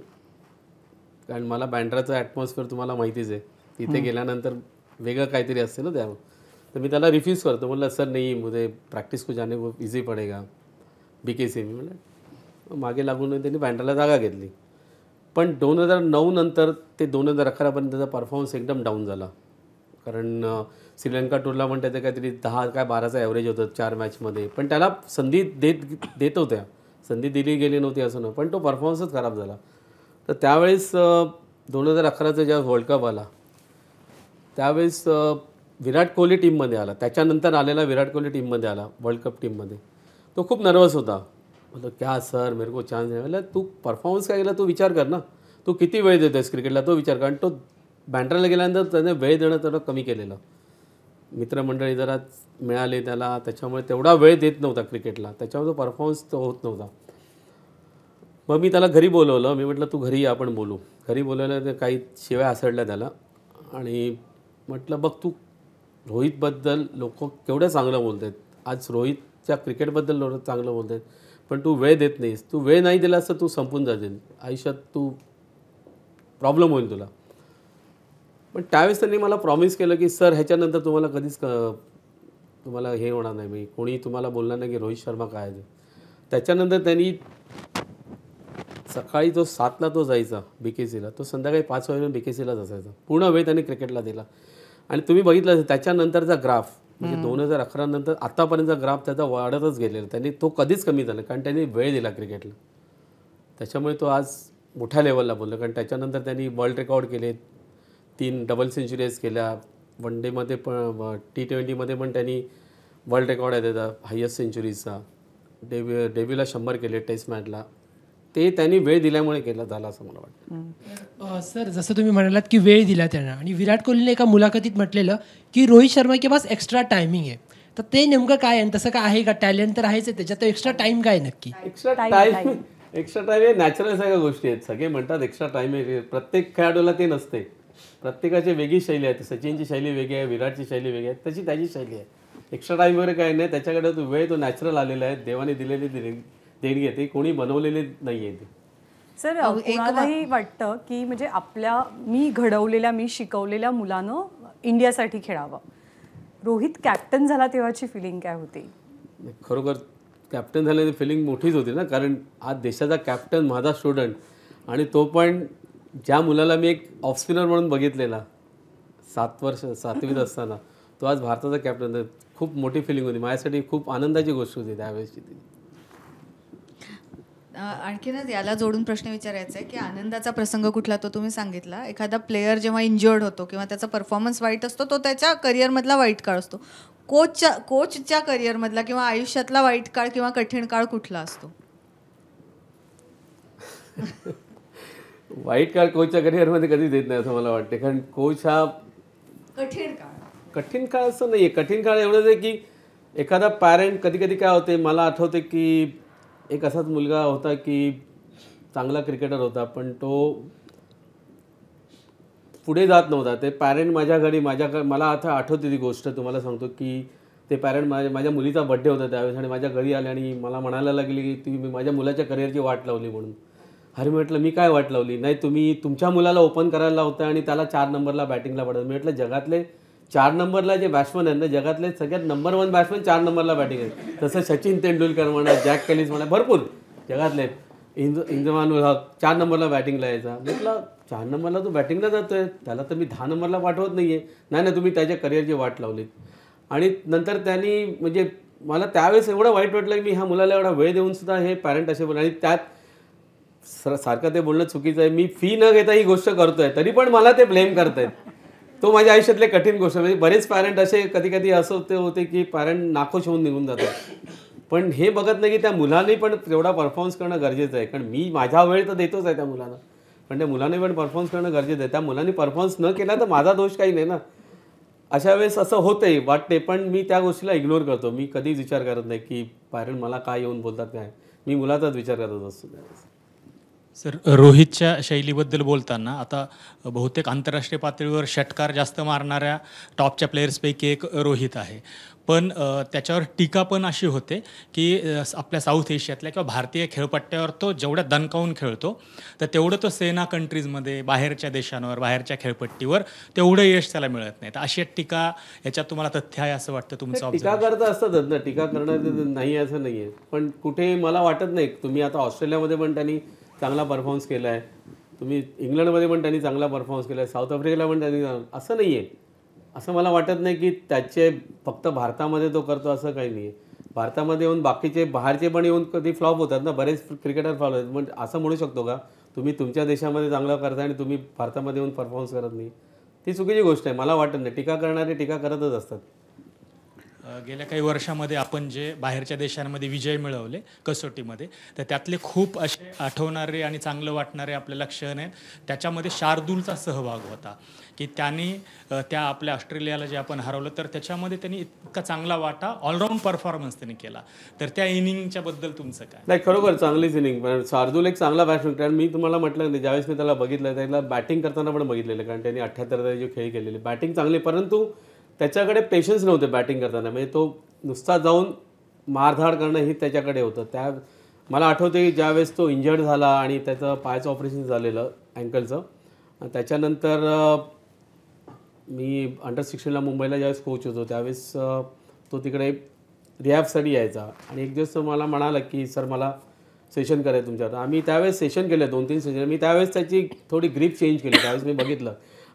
कारण मला बँड्राचं ॲटमॉस्फिअर तुम्हाला माहितीच आहे तिथे गेल्यानंतर वेगळं काहीतरी असते ना त्यावर तर मी त्याला रिफ्यूज करतो म्हटलं सर नाही मुझे प्रॅक्टिस को जाने इझी पडेगा बी के सी मी म्हटलं मागे लागून त्यांनी बँड्राला जागा घेतली पण दोन हजार नऊ नंतर ते दोन हजार अकरापर्यंत त्याचा परफॉर्मन्स एकदम डाऊन झाला कारण श्रीलंका टूरला पण त्याचं काहीतरी दहा काय बाराचा ॲव्हरेज होतं चार मॅचमध्ये पण त्याला संधी देत देत होत्या संधी दिली गेली नव्हती असं ना पण तो परफॉर्मन्सच खराब झाला तर त्यावेळेस दोन हजार अकराचा ज्या वर्ल्ड कप आला त्यावेळेस विराट कोहली टीममध्ये आला त्याच्यानंतर आलेला विराट कोहली टीममध्ये आला वर्ल्ड कप टीममध्ये तो खूप नर्वस होता बोलतो क्या सर मेरे को चान्स नाही म्हणलं तू परफॉर्मन्स काय केला तू विचार कर ना तू किती वेळ देतोस क्रिकेटला तो विचार कर आणि तो बँड्राला गेल्यानंतर त्याने वेळ देणं थोडं कमी केलेलं मित्रमंडळी जरा मिळाले त्याला त्याच्यामुळे तेवढा वेळ देत नव्हता क्रिकेटला त्याच्यामुळे तो परफॉर्मन्स तो होत नव्हता मग मी त्याला घरी बोलवलं मी म्हटलं तू घरी आपण बोलू घरी बोलवलं तर काही शिवाय आसडल्या त्याला आणि म्हटलं बघ तू रोहितबद्दल लोक केवढं चांगलं बोलत आहेत आज रोहितच्या क्रिकेटबद्दल लोक चांगलं बोलत आहेत पण तू वेळ देत नाहीस तू वेळ नाही दिलास तर तू संपून जाशील आयुष्यात तू प्रॉब्लेम होईल तुला पण त्यावेळेस त्यांनी मला प्रॉमिस केलं की सर ह्याच्यानंतर तुम्हाला कधीच क तुम्हाला हे होणार नाही मी कोणी तुम्हाला बोलणार नाही की रोहित शर्मा काय आहे त्याच्यानंतर त्यांनी सकाळी जो सातला तो जायचा बी के सीला तो संध्याकाळी पाच वाजेपर्यंत बी के सीलाच असायचा पूर्ण वेळ त्यांनी क्रिकेटला दिला आणि तुम्ही बघितलं त्याच्यानंतरचा ग्राफ म्हणजे दोन हजार अकरा नंतर आतापर्यंतचा ग्राफ त्याचा वाढतच गेलेला त्यांनी तो कधीच कमी झाला कारण त्यांनी वेळ दिला क्रिकेटला त्याच्यामुळे तो आज मोठ्या लेवलला बोलला कारण त्याच्यानंतर त्यांनी वर्ल्ड रेकॉर्ड केले तीन डबल सेंचुरीज केल्या वन डेमध्ये पण टी ट्वेंटीमध्ये पण त्यांनी वर्ल्ड रेकॉर्ड आहे त्याचा हायस्ट सेंचुरीजचा डेब्यू डेब्यूला शंभर केले टेस्ट मॅचला ते त्यांनी वेळ दिल्यामुळे केलं झाला असं मला वाटतं सर जसं तुम्ही म्हणालात की वेळ दिला त्यांना आणि विराट कोहलीने एका मुलाखतीत म्हटलेलं की रोहित शर्मा के पास एक्स्ट्रा टायमिंग आहे तर ते नेमकं काय आणि तसं काय आहे का टॅलेंट तर आहेच त्याच्यात एक्स्ट्रा टाइम काय नक्की एक्स्ट्रा टाइम एक्स्ट्रा टाइम हे नॅचरल सगळ्या गोष्टी आहेत सगळे म्हणतात एक्स्ट्रा टाइम आहे प्रत्येक खेळाडूला ते नसते प्रत्येकाची वेगळी शैली आहे सचिनची शैली वेगळी आहे विराटची शैली वेगळी आहे तशी त्याची शैली आहे एक्स्ट्रा टाइम वगैरे काय नाही त्याच्याकडे तो वेळ तो नॅचरल आलेला आहे देवाने दिलेली आहे येते कोणी बनवलेले नाही आहे ते सर एकही वाटतं की म्हणजे आपल्या मी घडवलेल्या मी शिकवलेल्या मुलानं इंडियासाठी खेळावं रोहित कॅप्टन झाला तेव्हाची फिलिंग काय होती खरोखर कॅप्टन झाल्याची फिलिंग मोठीच होती ना कारण आज देशाचा कॅप्टन माझा स्टुडंट आणि तो पण ज्या मुलाला मी एक ऑफस्पिनर म्हणून बघितलेला सात वर्ष सातवीत [LAUGHS] असताना तो आज भारताचा कॅप्टन खूप मोठी फिलिंग होती माझ्यासाठी खूप आनंदाची गोष्ट होती त्यावेळेसची ती आणखीनच याला जोडून प्रश्न विचारायचा आहे की आनंदाचा प्रसंग कुठला तो तुम्ही सांगितला एखादा प्लेयर जेव्हा इंजर्ड होतो किंवा त्याचा परफॉर्मन्स वाईट असतो तो त्याच्या करिअरमधला वाईट काळ असतो कोचच्या कोचच्या करिअरमधला किंवा आयुष्यातला वाईट काळ किंवा कठीण काळ कुठला असतो वाईट काळ कोचच्या करिअरमध्ये कधी देत नाही असं मला वाटते कारण कोच हा कठीण काळ कठीण काळ असं नाही आहे कठीण काळ एवढंच आहे की एखादा पॅरेंट कधी कधी काय होते मला आठवते की एक असाच मुलगा होता की चांगला क्रिकेटर होता पण तो पुढे जात नव्हता ते पॅरेंट माझ्या घरी माझ्या मला आता आठवते ती गोष्ट तुम्हाला सांगतो की ते पॅरेंट माझ्या माझ्या मुलीचा बड्डे होता त्यावेळेस आणि माझ्या घरी आले आणि मला म्हणायला लागले की तुम्ही माझ्या मुलाच्या करिअरची वाट लावली म्हणून अरे म्हटलं मी काय वाट लावली नाही तुम्ही तुमच्या मुलाला ओपन करायला होता आणि त्याला चार नंबरला बॅटिंगला पडत मी म्हटलं जगातले चार नंबरला जे बॅट्समन आहेत ना जगातले सगळ्यात नंबर वन बॅट्समन चार नंबरला बॅटिंग आहेत तसं सचिन तेंडुलकर म्हणा जॅक कलिस म्हणा भरपूर जगातले इंज इंजमानुल हक चार नंबरला बॅटिंगला यायचा म्हटलं चार नंबरला तो बॅटिंगला जातो आहे त्याला तर मी दहा नंबरला पाठवत नाही आहे नाही ना तुम्ही त्याच्या करिअरची वाट लावली आणि नंतर त्यांनी म्हणजे मला त्यावेळेस एवढं वाईट वाटलं की मी ह्या मुलाला एवढा वेळ देऊन सुद्धा हे पॅरेंट असे बोलले आणि त्यात सारखं ते बोलणं चुकीचं आहे मी फी न घेता ही गोष्ट आहे तरी पण मला ते ब्लेम आहेत तो माझ्या आयुष्यातले कठीण गोष्ट म्हणजे बरेच पॅरेंट असे कधी कधी असं होते होते की पॅरेंट नाखोश होऊन निघून जातात पण हे बघत नाही की त्या मुलाने पण तेवढा परफॉर्मन्स करणं गरजेचं आहे कारण मी माझा वेळ तर देतोच आहे त्या मुलांना पण त्या मुलाने पण परफॉर्मन्स करणं गरजेचं आहे त्या मुलांनी परफॉर्मन्स न केला तर माझा दोष काही नाही ना अशा वेळेस असं होतंय वाटते पण मी त्या गोष्टीला इग्नोर करतो मी कधीच विचार करत नाही की पॅरेंट मला काय येऊन बोलतात काय मी मुलाचाच विचार करत असतो सर रोहितच्या शैलीबद्दल बोलताना आता बहुतेक आंतरराष्ट्रीय पातळीवर षटकार जास्त मारणाऱ्या टॉपच्या प्लेयर्सपैकी एक रोहित आहे पण त्याच्यावर टीका पण अशी होते की आपल्या साऊथ एशियातल्या किंवा भारतीय खेळपट्ट्यावर तो जेवढ्या दणकावून खेळतो तर तेवढं तो सेना कंट्रीजमध्ये बाहेरच्या देशांवर बाहेरच्या खेळपट्टीवर तेवढं यश त्याला मिळत नाही तर अशी टीका याच्यात तुम्हाला तथ्य आहे असं वाटतं तुमचं टीका करत असतातच ना टीका करणं नाही असं नाही आहे पण कुठे मला वाटत नाही तुम्ही आता ऑस्ट्रेलियामध्ये पण त्यांनी चांगला परफॉर्मन्स केला आहे तुम्ही इंग्लंडमध्ये पण त्यांनी चांगला परफॉर्मन्स केला आहे साऊथ आफ्रिकेला पण त्यांनी असं नाही आहे असं मला वाटत नाही की त्याचे फक्त भारतामध्ये तो करतो असं काही नाही आहे भारतामध्ये येऊन बाकीचे बाहेरचे पण येऊन कधी फ्लॉप होतात ना बरेच क्रिकेटर फ्लॉप होतात पण असं म्हणू शकतो का तुम्ही तुमच्या देशामध्ये चांगलं करता आणि तुम्ही भारतामध्ये येऊन परफॉर्मन्स करत नाही ती चुकीची गोष्ट आहे मला वाटत नाही टीका करणारे टीका करतच असतात गेल्या काही वर्षामध्ये आपण जे बाहेरच्या देशांमध्ये विजय मिळवले कसोटीमध्ये तर त्यातले खूप असे आठवणारे आणि चांगलं वाटणारे आपल्याला क्षण आहे त्याच्यामध्ये शार्दूलचा सहभाग होता की त्यांनी त्या आपल्या ऑस्ट्रेलियाला जे आपण हरवलं तर त्याच्यामध्ये त्यांनी इतका चांगला वाटा ऑलराऊंड परफॉर्मन्स त्यांनी केला तर त्या इनिंगच्या बद्दल तुमचं काय नाही खरोखर चांगलीच इनिंग पण शार्दूल एक चांगला बॅट्समॅन कारण मी तुम्हाला म्हटलं नाही ज्यावेळेस मी त्याला बघितलं त्याला बॅटिंग करताना पण बघितलेलं कारण त्यांनी अठ्ठ्याहत्तर जे खेळ केलेले बॅटिंग चांगली परंतु त्याच्याकडे पेशन्स नव्हते बॅटिंग करताना म्हणजे तो नुसता जाऊन मारधाड करणं हे त्याच्याकडे होतं त्या मला आठवते की ज्यावेळेस तो इंजर्ड झाला आणि त्याचं पायाचं ऑपरेशन झालेलं अँकलचं त्याच्यानंतर मी अंडर सिक्स्टीनला मुंबईला ज्यावेळेस कोच होतो त्यावेळेस तो तिकडे रिहॅबसाठी यायचा आणि एक दिवस तो मला म्हणाला की सर मला सेशन करायचं तुमच्यावर आम्ही त्यावेळेस सेशन केलं दोन तीन सेशन मी त्यावेळेस त्याची थोडी ग्रीप चेंज केली त्यावेळेस मी बघितलं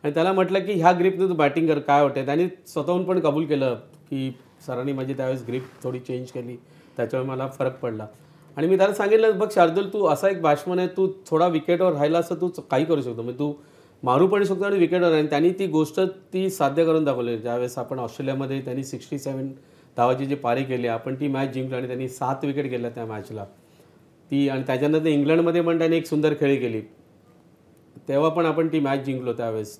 आणि त्याला म्हटलं की ह्या ग्रीपने तू बॅटिंग कर काय वाटतं त्याने स्वतःहून पण कबूल केलं की सरांनी माझी त्यावेळेस ग्रीप थोडी चेंज केली त्याच्यामुळे मला फरक पडला आणि मी त्याला सांगितलं बघ शार्दुल तू असा एक बॅट्समन आहे तू थोडा विकेटवर राहिला असं तू काही करू शकतो म्हणजे तू मारू पण शकतो आणि विकेटवर आणि त्यांनी ती गोष्ट ती साध्य करून दाखवली ज्यावेळेस आपण ऑस्ट्रेलियामध्ये त्यांनी सिक्स्टी सेवन धावाची जी पारी केली आपण ती मॅच जिंकलो आणि त्यांनी सात विकेट गेल्या त्या मॅचला ती आणि त्याच्यानंतर इंग्लंडमध्ये पण त्यांनी एक सुंदर खेळी केली तेव्हा पण आपण ती मॅच जिंकलो त्यावेळेस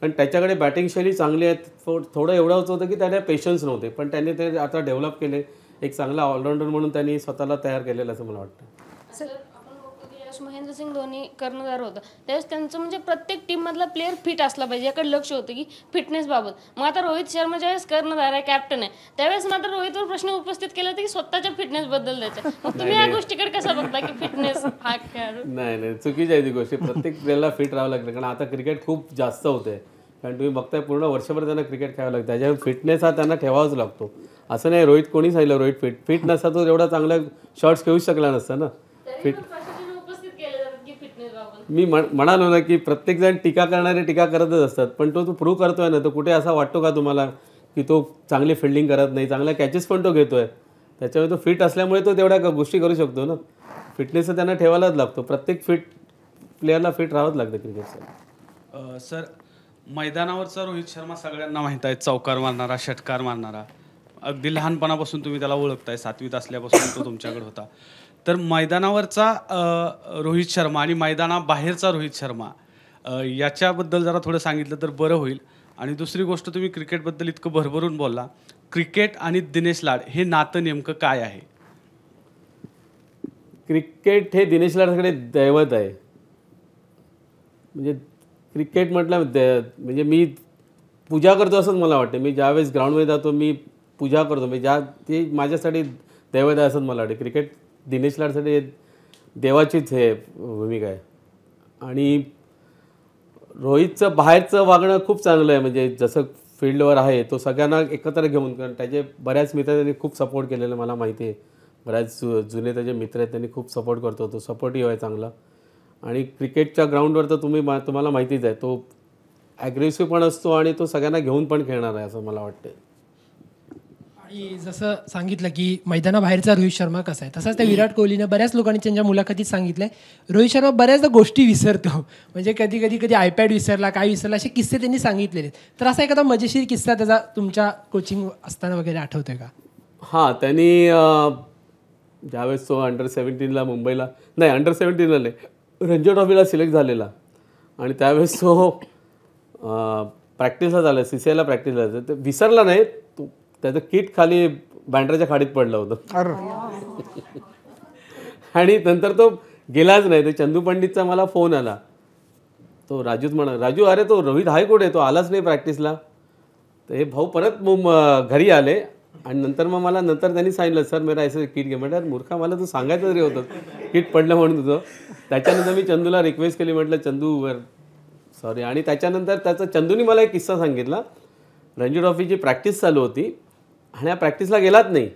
कारण त्याच्याकडे बॅटिंग शैली चांगली आहे थो थोडं एवढं होतं होतं की त्याला पेशन्स नव्हते पण त्याने ते आता डेव्हलप केले एक चांगला ऑलराऊंडर म्हणून त्यांनी स्वतःला तयार केलेलं असं मला वाटतं कोच महेंद्रसिंग धोनी कर्णधार होता त्यावेळेस त्यांचं म्हणजे प्रत्येक टीममधला प्लेअर फिट असला पाहिजे याकडे लक्ष होतं की फिटनेसबाबत मग आता रोहित शर्मा ज्यावेळेस कर्णधार आहे कॅप्टन आहे त्यावेळेस मात्र रोहितवर प्रश्न उपस्थित केला होता की स्वतःच्या फिटनेसबद्दल द्यायचा मग तुम्ही या गोष्टीकडे कसा बघता की फिटनेस [LAUGHS] हा खेळाडू नाही नाही चुकीची आहे ती गोष्ट प्रत्येक प्लेअरला फिट राहावं लागतं कारण आता क्रिकेट खूप जास्त होते कारण तुम्ही बघताय पूर्ण वर्षभर त्यांना क्रिकेट खेळावं लागतं त्याच्यामुळे फिटनेस हा त्यांना ठेवावाच लागतो असं नाही रोहित कोणी सांगितलं रोहित फिट फिट नसा तो एवढा चांगला शॉर्ट्स खेळू शकला नसता ना फिट मी म्हणालो ना की प्रत्येकजण टीका करणारे टीका करतच असतात पण तो तो प्रूव्ह करतोय ना तो कुठे असा वाटतो का तुम्हाला की तो चांगली फिल्डिंग करत नाही चांगल्या कॅचेस पण तो घेतोय त्याच्यामुळे तो फिट असल्यामुळे तो तेवढ्या गोष्टी करू शकतो ना फिटनेस त्यांना ठेवायलाच लागतो प्रत्येक फिट प्लेअरला फिट राहावंच लागतं क्रिकेटचं सर मैदानावरचा रोहित शर्मा सगळ्यांना माहीत आहे चौकार मारणारा षटकार मारणारा अगदी लहानपणापासून तुम्ही त्याला ओळखताय सातवीत असल्यापासून तो तुमच्याकडे होता तर मैदानावरचा रोहित शर्मा आणि मैदानाबाहेरचा रोहित शर्मा याच्याबद्दल जरा थोडं सांगितलं तर बरं होईल आणि दुसरी गोष्ट तुम्ही क्रिकेटबद्दल इतकं भरभरून बोलला क्रिकेट आणि दिनेश लाड हे नातं नेमकं काय आहे क्रिकेट हे दिनेश लाडकडे दैवत आहे म्हणजे क्रिकेट म्हटलं म्हणजे मी पूजा करतो असंच मला वाटते मी ज्यावेळेस ग्राउंडमध्ये जातो मी पूजा करतो म्हणजे ज्या ते माझ्यासाठी दैवत आहे असंच मला वाटते क्रिकेट दिनेश लाडसाठी देवाचीच हे भूमिका आहे आणि रोहितचं बाहेरचं वागणं खूप चांगलं आहे म्हणजे जसं फील्डवर आहे तो सगळ्यांना एकत्र घेऊन कारण त्याचे बऱ्याच मित्र त्यांनी खूप सपोर्ट केलेलं मला माहिती आहे बऱ्याच जु जुने त्याचे मित्र आहेत त्यांनी खूप सपोर्ट करतो तो सपोर्टिव्ह आहे चांगला आणि क्रिकेटच्या ग्राउंडवर तर तुम्ही मा तुम्हाला माहितीच आहे तो ॲग्रेसिव्ह पण असतो आणि तो सगळ्यांना घेऊन पण खेळणार आहे असं मला वाटतं जसं सांगितलं की मैदानाबाहेरचा रोहित शर्मा कसा आहे तसंच त्या विराट कोहलीनं बऱ्याच लोकांनी त्यांच्या मुलाखतीत सांगितलंय रोहित शर्मा बऱ्याचदा गोष्टी विसरतो म्हणजे कधी कधी कधी आयपॅड विसरला काय विसरला असे किस्से त्यांनी सांगितलेले तर असा एखादा मजेशीर किस्सा त्याचा तुमच्या कोचिंग असताना वगैरे आठवतोय का हां त्यांनी ज्यावेळेस तो अंडर सेवन्टीनला मुंबईला नाही अंडर सेव्हन्टीनला नाही रणजी ट्रॉफीला सिलेक्ट झालेला आणि त्यावेळेस तो प्रॅक्टिसला झाला सी सी आयला प्रॅक्टिसला ते विसरला नाही तू त्याचं किट खाली बँड्राच्या खाडीत पडलं होतं [LAUGHS] आणि नंतर तो गेलाच नाही तर चंदू पंडितचा मला फोन आला तो राजूच म्हणा राजू अरे तो रोहित हाय आहे तो आलाच नाही प्रॅक्टिसला तर हे भाऊ परत मग घरी आले आणि नंतर मग मला नंतर त्यांनी सांगितलं सर मेरा ऐसं किट घे म्हटलं मूर्खा मला तू सांगायचं तरी होतं किट पडलं म्हणून तुझं त्याच्यानंतर मी चंदूला रिक्वेस्ट केली म्हटलं चंदू सॉरी आणि त्याच्यानंतर त्याचा चंदूनी मला एक किस्सा सांगितला रणजी ट्रॉफीची प्रॅक्टिस चालू होती आणि हा प्रॅक्टिसला गेलात नाही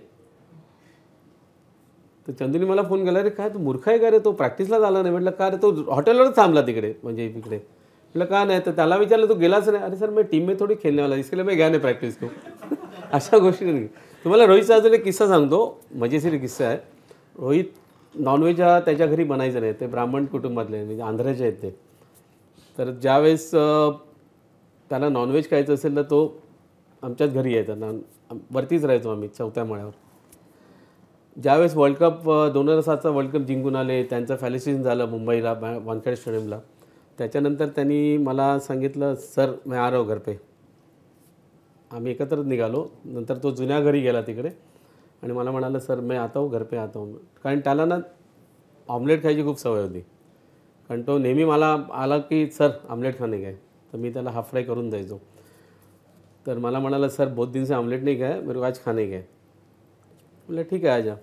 तर चंदूनी मला फोन केला अरे काय तू मूर्ख आहे का रे तो प्रॅक्टिसला झाला नाही म्हटलं का रे तो हॉटेलवरच थांबला तिकडे म्हणजे तिकडे म्हटलं का नाही तर त्याला विचारलं तू गेलाच नाही अरे सर मी टीम में थोडी खेळण्यावाला इसके लिए मी घ्या नाही प्रॅक्टिस तो अशा गोष्टी नाही तुम्हाला रोहितचा अजून एक किस्सा सांगतो मजेशीर किस्सा आहे रोहित नॉनव्हेज हा त्याच्या घरी बनायचं नाही ते ब्राह्मण कुटुंबातले म्हणजे आंध्राचे आहेत ते तर ज्यावेळेस त्याला नॉनव्हेज खायचं असेल तर तो आमच्याच घरी यायचा ना वरतीच राहायचो आम्ही चौथ्या माळ्यावर ज्यावेळेस वर्ल्ड कप दोन हजार सातचा वर्ल्ड कप जिंकून आले त्यांचं फॅलिसिन झालं मुंबईला वानखेडे स्टेडियमला त्याच्यानंतर त्यांनी मला सांगितलं सर मी आरो घर पे आम्ही एकत्रच निघालो नंतर तो जुन्या घरी गेला तिकडे आणि मला म्हणाला सर मी आता हो घरपे आता हो कारण त्याला ना ऑमलेट खायची खूप सवय होती कारण तो नेहमी मला आला की सर ऑमलेट खाणे काय तर मी त्याला हाफ फ्राय करून द्यायचो तर मला म्हणाला सर बहुत दिन से आमलेट नाही काय मेरे आज खाने काय म्हटलं ठीक आहे आज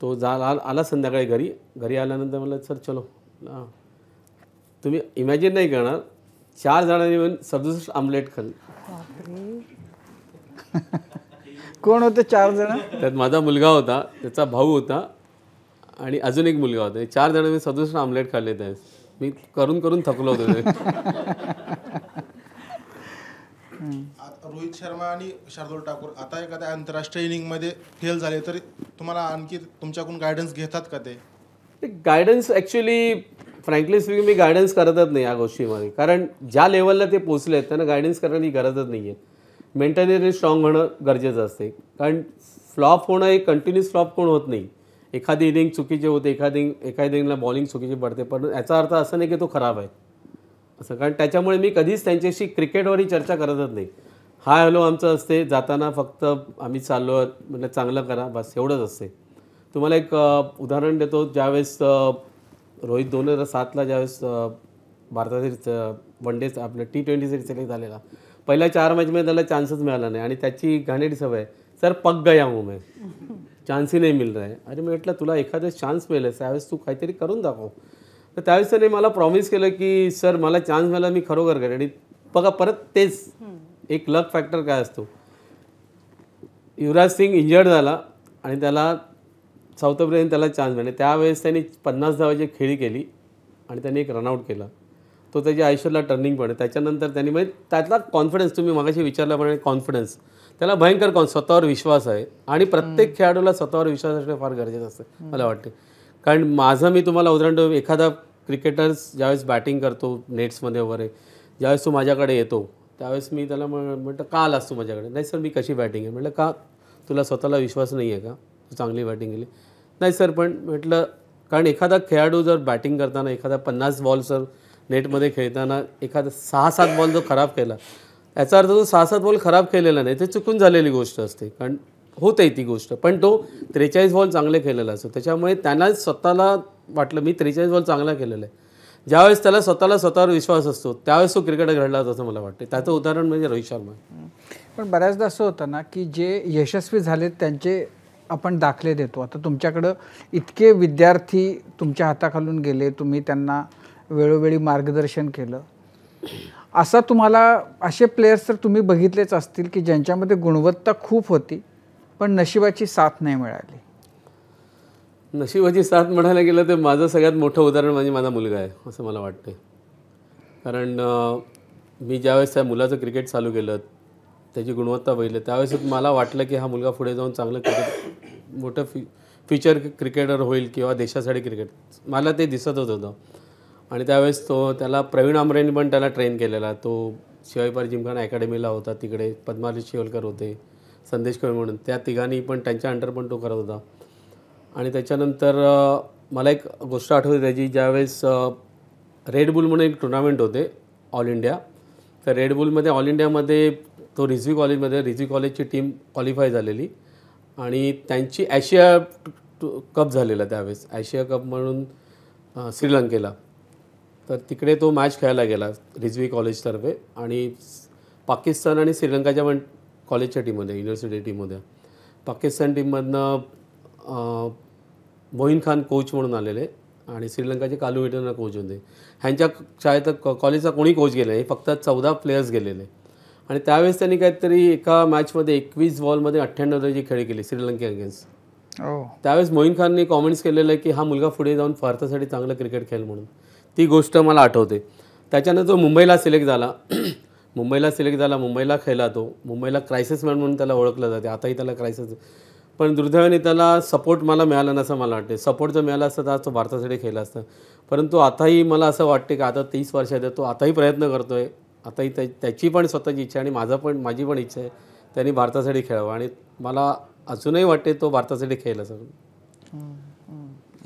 तो जा आला संध्याकाळी घरी घरी आल्यानंतर म्हटलं सर चलो तुम्ही इमॅजिन नाही करणार चार जणांनी मिळून सदुसष्ट आमलेट खाल्ली [LAUGHS] कोण होते चार जण त्यात माझा मुलगा होता त्याचा भाऊ होता आणि अजून एक मुलगा होता चार जण मी सदुसष्ट आमलेट खाल्ले ते मी करून करून थकलो होतो [LAUGHS] [LAUGHS] रोहित शर्मा आणि शार्दुल ठाकूर आता एखाद्या आंतरराष्ट्रीय इनिंगमध्ये फेल झाले तर तुम्हाला आणखी तुमच्याकडून गायडन्स घेतात का ते गायडन्स ॲक्च्युली फ्रँकली स्पीकिंग मी गायडन्स करतच नाही या गोष्टीमध्ये कारण ज्या लेवलला ते पोचले आहेत त्यांना गायडन्स करण्याची गरजच नाही आहे मेंटेनरी स्ट्रॉंग होणं गरजेचं असते कारण फ्लॉप होणं हे कंटिन्युअस फ्लॉप कोण होत नाही एखादी इनिंग चुकीचे होते एखादी एखादी बॉलिंग चुकीची पडते पण याचा अर्थ असं नाही की तो खराब आहे असं कारण त्याच्यामुळे मी कधीच त्यांच्याशी क्रिकेटवरही चर्चा करतच नाही हाय हॅलो आमचं असते जाताना फक्त आम्ही चाललो आहोत म्हणजे चांगलं करा बस एवढंच असते तुम्हाला एक उदाहरण देतो ज्यावेळेस रोहित दोन हजार सातला ज्यावेळेस भारतातील वन डेज आपलं टी ट्वेंटी सिरीज सिलेक्ट झालेला पहिल्या चार मॅचमध्ये त्याला चान्सच मिळाला नाही आणि त्याची घाणेडी सवय सर पग गया या मैं चान्सही नाही मिळ आहे अरे मी म्हटलं तुला एखादं चान्स मिळेल त्यावेळेस तू काहीतरी करून दाखव तर त्यावेळेस त्याने मला प्रॉमिस केलं की सर मला चान्स मिळाला मी खरोखर करेन आणि बघा परत तेच एक लक फॅक्टर काय असतो युवराज सिंग इंजर्ड झाला आणि त्याला साऊथ आफ्रिकेने त्याला चान्स मिळाले त्यावेळेस त्यांनी पन्नास धावाची खेळी केली आणि त्यांनी एक रनआउट केला तो त्याच्या आयुष्याला टर्निंग पॉईंट त्याच्यानंतर त्यांनी म्हणजे त्यातला कॉन्फिडन्स तुम्ही मागाशी विचारल्याप्रमाणे कॉन्फिडन्स त्याला भयंकर कॉन स्वतःवर विश्वास आहे आणि प्रत्येक खेळाडूला स्वतःवर विश्वास असणे फार गरजेचं असतं मला वाटते कारण माझं मी तुम्हाला उदाहरण एखादा क्रिकेटर्स ज्यावेळेस बॅटिंग करतो नेट्समध्ये वगैरे ज्यावेळेस तो माझ्याकडे येतो त्यावेळेस मी त्याला म्हटलं का आलास तू माझ्याकडे नाही सर मी कशी बॅटिंग आहे म्हटलं का तुला स्वतःला विश्वास नाही आहे का तू चांगली बॅटिंग केली नाही सर पण म्हटलं कारण एखादा खेळाडू जर बॅटिंग करताना एखादा पन्नास बॉल सर नेटमध्ये खेळताना एखादा सहा सात बॉल जो खराब केला याचा अर्थ तो सहा सात बॉल खराब केलेला नाही ते चुकून झालेली गोष्ट असते कारण होते ती गोष्ट पण तो त्रेचाळीस बॉल चांगले खेळलेला असतो त्याच्यामुळे त्यांना स्वतःला वाटलं मी त्रेचाळीस बॉल चांगला केलेला आहे ज्यावेळेस त्याला स्वतःला स्वतःवर विश्वास असतो त्यावेळेस तो क्रिकेट घडला असं मला वाटते त्याचं उदाहरण म्हणजे रोहित शर्मा पण बऱ्याचदा असं होतं ना की जे यशस्वी झालेत त्यांचे आपण दाखले देतो आता तुमच्याकडं इतके विद्यार्थी तुमच्या हाताखालून गेले तुम्ही त्यांना वेळोवेळी मार्गदर्शन केलं असा तुम्हाला असे प्लेयर्स तर तुम्ही बघितलेच असतील की ज्यांच्यामध्ये गुणवत्ता खूप होती पण नशिबाची साथ नाही मिळाली नशिबाची साथ म्हणायला गेलं तर माझं सगळ्यात मोठं उदाहरण म्हणजे माझा मुलगा आहे असं मला वाटतं कारण मी ज्यावेळेस त्या मुलाचं क्रिकेट चालू केलं त्याची गुणवत्ता बघितलं त्यावेळेस मला वाटलं की हा मुलगा पुढे जाऊन चांगलं क्रिकेट मोठं फि फ्युचर क्रिकेटर होईल किंवा देशासाठी क्रिकेट मला ते दिसतच होतं आणि त्यावेळेस तो त्याला प्रवीण आमरेने पण त्याला ट्रेन केलेला तो शिवाईपार जिमखाना अकॅडमीला होता तिकडे पद्माली शिवलकर होते संदेश कवी म्हणून त्या तिघांनी पण त्यांच्या अंडर पण तो करत होता आणि त्याच्यानंतर मला एक गोष्ट आठवली त्याची ज्यावेळेस रेडबुल म्हणून एक टुर्नामेंट होते ऑल इंडिया तर रेडबुलमध्ये ऑल इंडियामध्ये तो रिझवी कॉलेजमध्ये रिझवी कॉलेजची टीम क्वालिफाय झालेली आणि त्यांची ॲशिया कप झालेला त्यावेळेस ॲशिया कप म्हणून श्रीलंकेला तर तिकडे तो मॅच खेळायला गेला रिझवी कॉलेजतर्फे आणि पाकिस्तान आणि श्रीलंकाच्या पण कॉलेजच्या टीममध्ये युनिव्हर्सिटी टीममध्ये पाकिस्तान टीममधनं मोहीन खान कोच म्हणून आलेले आणि श्रीलंकाचे कालू विटरना कोच होते ह्यांच्या शाळेत कॉलेजचा कोणी कोच गेले फक्त चौदा प्लेयर्स गेलेले आणि त्यावेळेस त्यांनी काहीतरी एका मॅचमध्ये एकवीस बॉलमध्ये अठ्ठ्याण्णव रनची खेळी केली श्रीलंके अगेन्स्ट हो. त्यावेळेस मोहीन खानने कॉमेंट्स केलेलं की हा मुलगा पुढे जाऊन भारतासाठी चांगलं क्रिकेट खेळ म्हणून ती गोष्ट मला आठवते त्याच्यानं तो मुंबईला सिलेक्ट झाला [CLEARS THROAT] मुंबईला सिलेक्ट झाला मुंबईला खेळला तो मुंबईला क्रायसिस मॅन म्हणून त्याला ओळखलं जाते आताही त्याला क्रायसिस पण दुर्दैवाने त्याला सपोर्ट मला मिळाला नसं मला वाटते सपोर्ट जर मिळाला असतं तर आज तो भारतासाठी खेळला असतं परंतु आताही मला असं वाटते की आता तीस वर्षात तो आताही प्रयत्न करतो आहे आताही त्याची पण स्वतःची इच्छा आणि माझा पण माझी पण इच्छा आहे त्यांनी भारतासाठी खेळावं आणि मला अजूनही वाटते तो भारतासाठी खेळला असं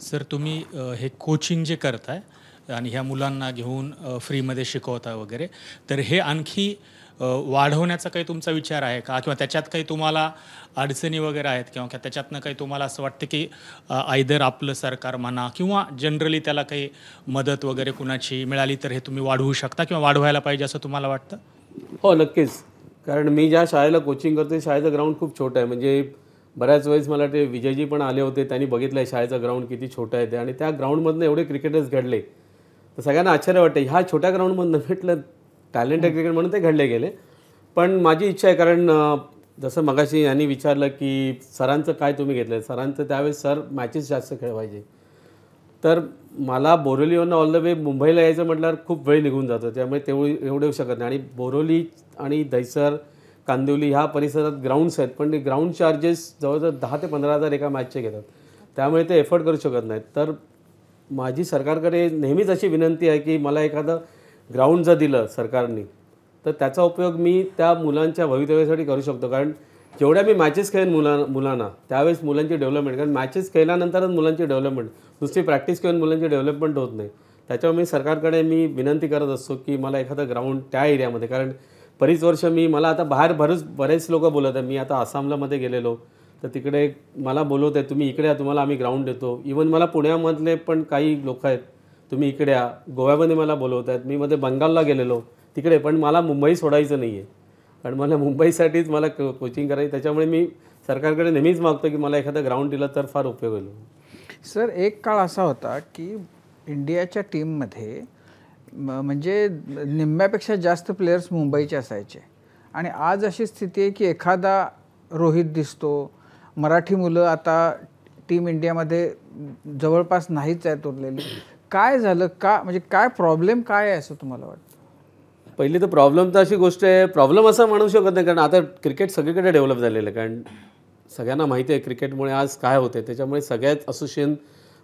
सर तुम्ही हे कोचिंग जे करताय आणि ह्या मुलांना घेऊन फ्रीमध्ये शिकवता वगैरे तर हे आणखी वाढवण्याचा काही तुमचा विचार आहे का किंवा त्याच्यात काही तुम्हाला अडचणी वगैरे आहेत किंवा त्याच्यातनं काही तुम्हाला असं वाटतं की आयदर आपलं सरकार म्हणा किंवा जनरली त्याला काही मदत वगैरे कुणाची मिळाली तर हे तुम्ही वाढवू शकता किंवा वाढवायला पाहिजे असं तुम्हाला वाटतं हो नक्कीच कारण मी ज्या शाळेला कोचिंग करतो शाळेचं ग्राउंड खूप छोटं आहे म्हणजे बऱ्याच वेळेस मला वाटते विजयजी पण आले होते त्यांनी बघितलं आहे शाळेचं ग्राउंड किती छोटं आहे ते आणि त्या ग्राउंडमधनं एवढे क्रिकेटर्स घडले तर सगळ्यांना आश्चर्य वाटते ह्या छोट्या ग्राउंडमधनं भेटलं टॅलेंट क्रिकेट म्हणून ते घडले गेले पण माझी इच्छा आहे कारण जसं मगाशी यांनी विचारलं की सरांचं काय तुम्ही घेतलं सरांचं त्यावेळेस सर मॅचेस जास्त खेळवायचे तर मला बोरोलीवरनं ऑल द वे मुंबईला यायचं म्हटल्यावर खूप वेळ निघून जातो त्यामुळे तेवढी एवढं येऊ शकत नाही आणि बोरोली आणि दैसर कांदिवली ह्या परिसरात ग्राउंड्स आहेत पण ते ग्राउंड चार्जेस जवळजवळ दहा ते पंधरा हजार एका मॅचचे घेतात त्यामुळे ते एफर्ट करू शकत नाहीत तर माझी सरकारकडे नेहमीच अशी विनंती आहे की मला एखादं ग्राउंड जर दिलं सरकारने तर त्याचा उपयोग मी त्या मुलांच्या भवितव्यासाठी करू शकतो कारण जेवढ्या मी मॅचेस खेळेन मुला मुलांना त्यावेळेस मुलांची डेव्हलपमेंट कारण मॅचेस खेळल्यानंतरच मुलांची डेव्हलपमेंट नुसती प्रॅक्टिस करून मुलांची डेव्हलपमेंट होत नाही त्याच्यामुळे मी सरकारकडे मी विनंती करत असतो की मला एखादं ग्राउंड त्या एरियामध्ये कारण बरीच वर्ष मी मला आता बाहेर बरेच बरेच लोक बोलत आहे मी आता आसामलामध्ये गेलेलो तर तिकडे मला बोलवत आहे तुम्ही इकडे तुम्हाला आम्ही ग्राउंड देतो इवन मला पुण्यामधले पण काही लोक आहेत तुम्ही इकडे या गोव्यामध्ये मला बोलवत आहेत मी मध्ये बंगालला गेलेलो तिकडे पण मला मुंबई सोडायचं नाही आहे कारण मला मुंबईसाठीच मला कोचिंग करायची त्याच्यामुळे मी सरकारकडे नेहमीच मागतो की मला एखादा ग्राउंड दिलं तर फार उपयोग होईल सर एक काळ असा होता की इंडियाच्या टीममध्ये म्हणजे निम्म्यापेक्षा जास्त प्लेयर्स मुंबईचे असायचे आणि आज अशी स्थिती आहे की एखादा रोहित दिसतो मराठी मुलं आता टीम इंडियामध्ये जवळपास नाहीच आहेत उरलेली काय झालं का म्हणजे काय प्रॉब्लेम काय आहे असं तुम्हाला वाटतं पहिली तर प्रॉब्लेम तर अशी गोष्ट आहे प्रॉब्लेम असं म्हणू शकत नाही कारण आता क्रिकेट सगळीकडे डेव्हलप झालेलं आहे कारण सगळ्यांना माहिती आहे क्रिकेटमुळे आज काय होते त्याच्यामुळे सगळ्याच असोसिएशन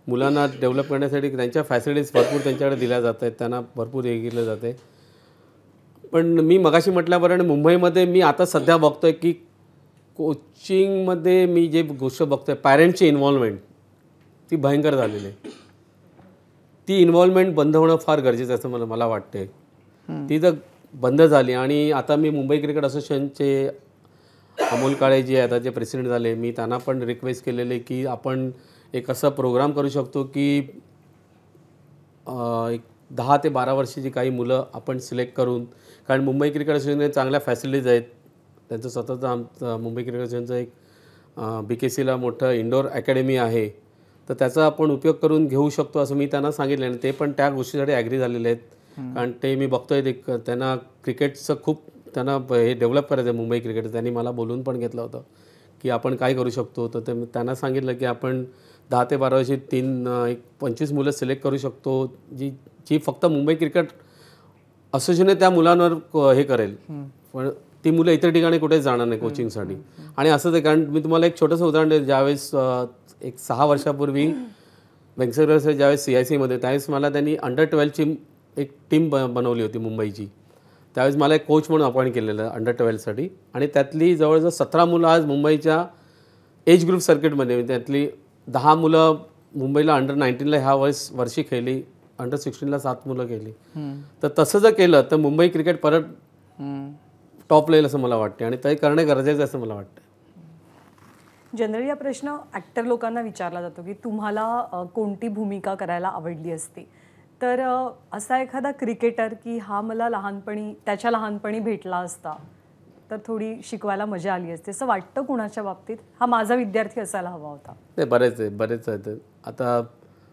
मुलांना डेव्हलप करण्यासाठी त्यांच्या फॅसिलिटीज भरपूर त्यांच्याकडे दिल्या जात आहेत त्यांना भरपूर हे केलं जाते पण मी मगाशी म्हटल्याप्रमाणे मुंबईमध्ये मी आता सध्या बघतो आहे की कोचिंगमध्ये मी जे गोष्ट बघतो आहे पॅरेंट्सची इन्व्हॉल्वमेंट ती भयंकर झालेली आहे ती इन्व्हॉल्वमेंट बंद होणं फार गरजेचं असं मला मला वाटते ती जर बंद झाली आणि आता मी मुंबई क्रिकेट असोसिएशनचे अमोल काळे जे आता जे प्रेसिडेंट झाले मी त्यांना पण रिक्वेस्ट केलेले की आपण एक असा प्रोग्राम करू शकतो की एक दहा ते बारा वर्षाची काही मुलं आपण सिलेक्ट करून कारण मुंबई क्रिकेट असोसिएशनने चांगल्या फॅसिलिटीज आहेत त्यांचं स्वतःचं आमचं मुंबई क्रिकेट असोसिएशनचं एक बी के सीला मोठं इंडोर अकॅडमी आहे तर त्याचा आपण उपयोग करून घेऊ शकतो असं मी त्यांना सांगितलं आणि ते पण त्या गोष्टीसाठी ॲग्री झालेले आहेत कारण ते मी बघतोय ते त्यांना क्रिकेटचं खूप त्यांना हे डेव्हलप करायचं आहे मुंबई क्रिकेट त्यांनी मला बोलून पण घेतलं होतं की आपण काय करू शकतो तर ते त्यांना सांगितलं की आपण दहा ते बारा वर्षी तीन एक पंचवीस मुलं सिलेक्ट करू शकतो जी जी फक्त मुंबई क्रिकेट असोसिएशनने त्या मुलांवर हे करेल पण ती मुलं इतर ठिकाणी कुठेच जाणार नाही कोचिंगसाठी आणि असंच आहे कारण मी तुम्हाला एक छोटंसं उदाहरण देईल ज्यावेळेस एक सहा वर्षापूर्वी व्यंकटेश्वर ज्यावेळेस सी आय सीमध्ये त्यावेळेस मला त्यांनी अंडर ट्वेल्वची एक टीम ब बनवली होती मुंबईची त्यावेळेस मला एक कोच म्हणून अपॉइंट केलेलं अंडर ट्वेल्वसाठी आणि त्यातली जवळजवळ सतरा मुलं आज मुंबईच्या एज ग्रुप सर्किटमध्ये त्यातली दहा मुलं मुंबईला अंडर नाईन्टीनला ह्या वर्ष वर्षी खेळली अंडर सिक्स्टीनला सात मुलं खेळली तर तसं जर केलं तर मुंबई क्रिकेट परत टॉप लाईल असं मला वाटते आणि ते करणे गरजेचं असं मला वाटतं जनरली हा प्रश्न ॲक्टर लोकांना विचारला जातो की तुम्हाला कोणती भूमिका करायला आवडली असती तर असा एखादा क्रिकेटर की हा मला लहानपणी त्याच्या लहानपणी भेटला असता तर थोडी शिकवायला मजा आली असते असं वाटतं कुणाच्या बाबतीत हा माझा विद्यार्थी असायला हवा होता ते बरेच आहे बरेच आहेत आता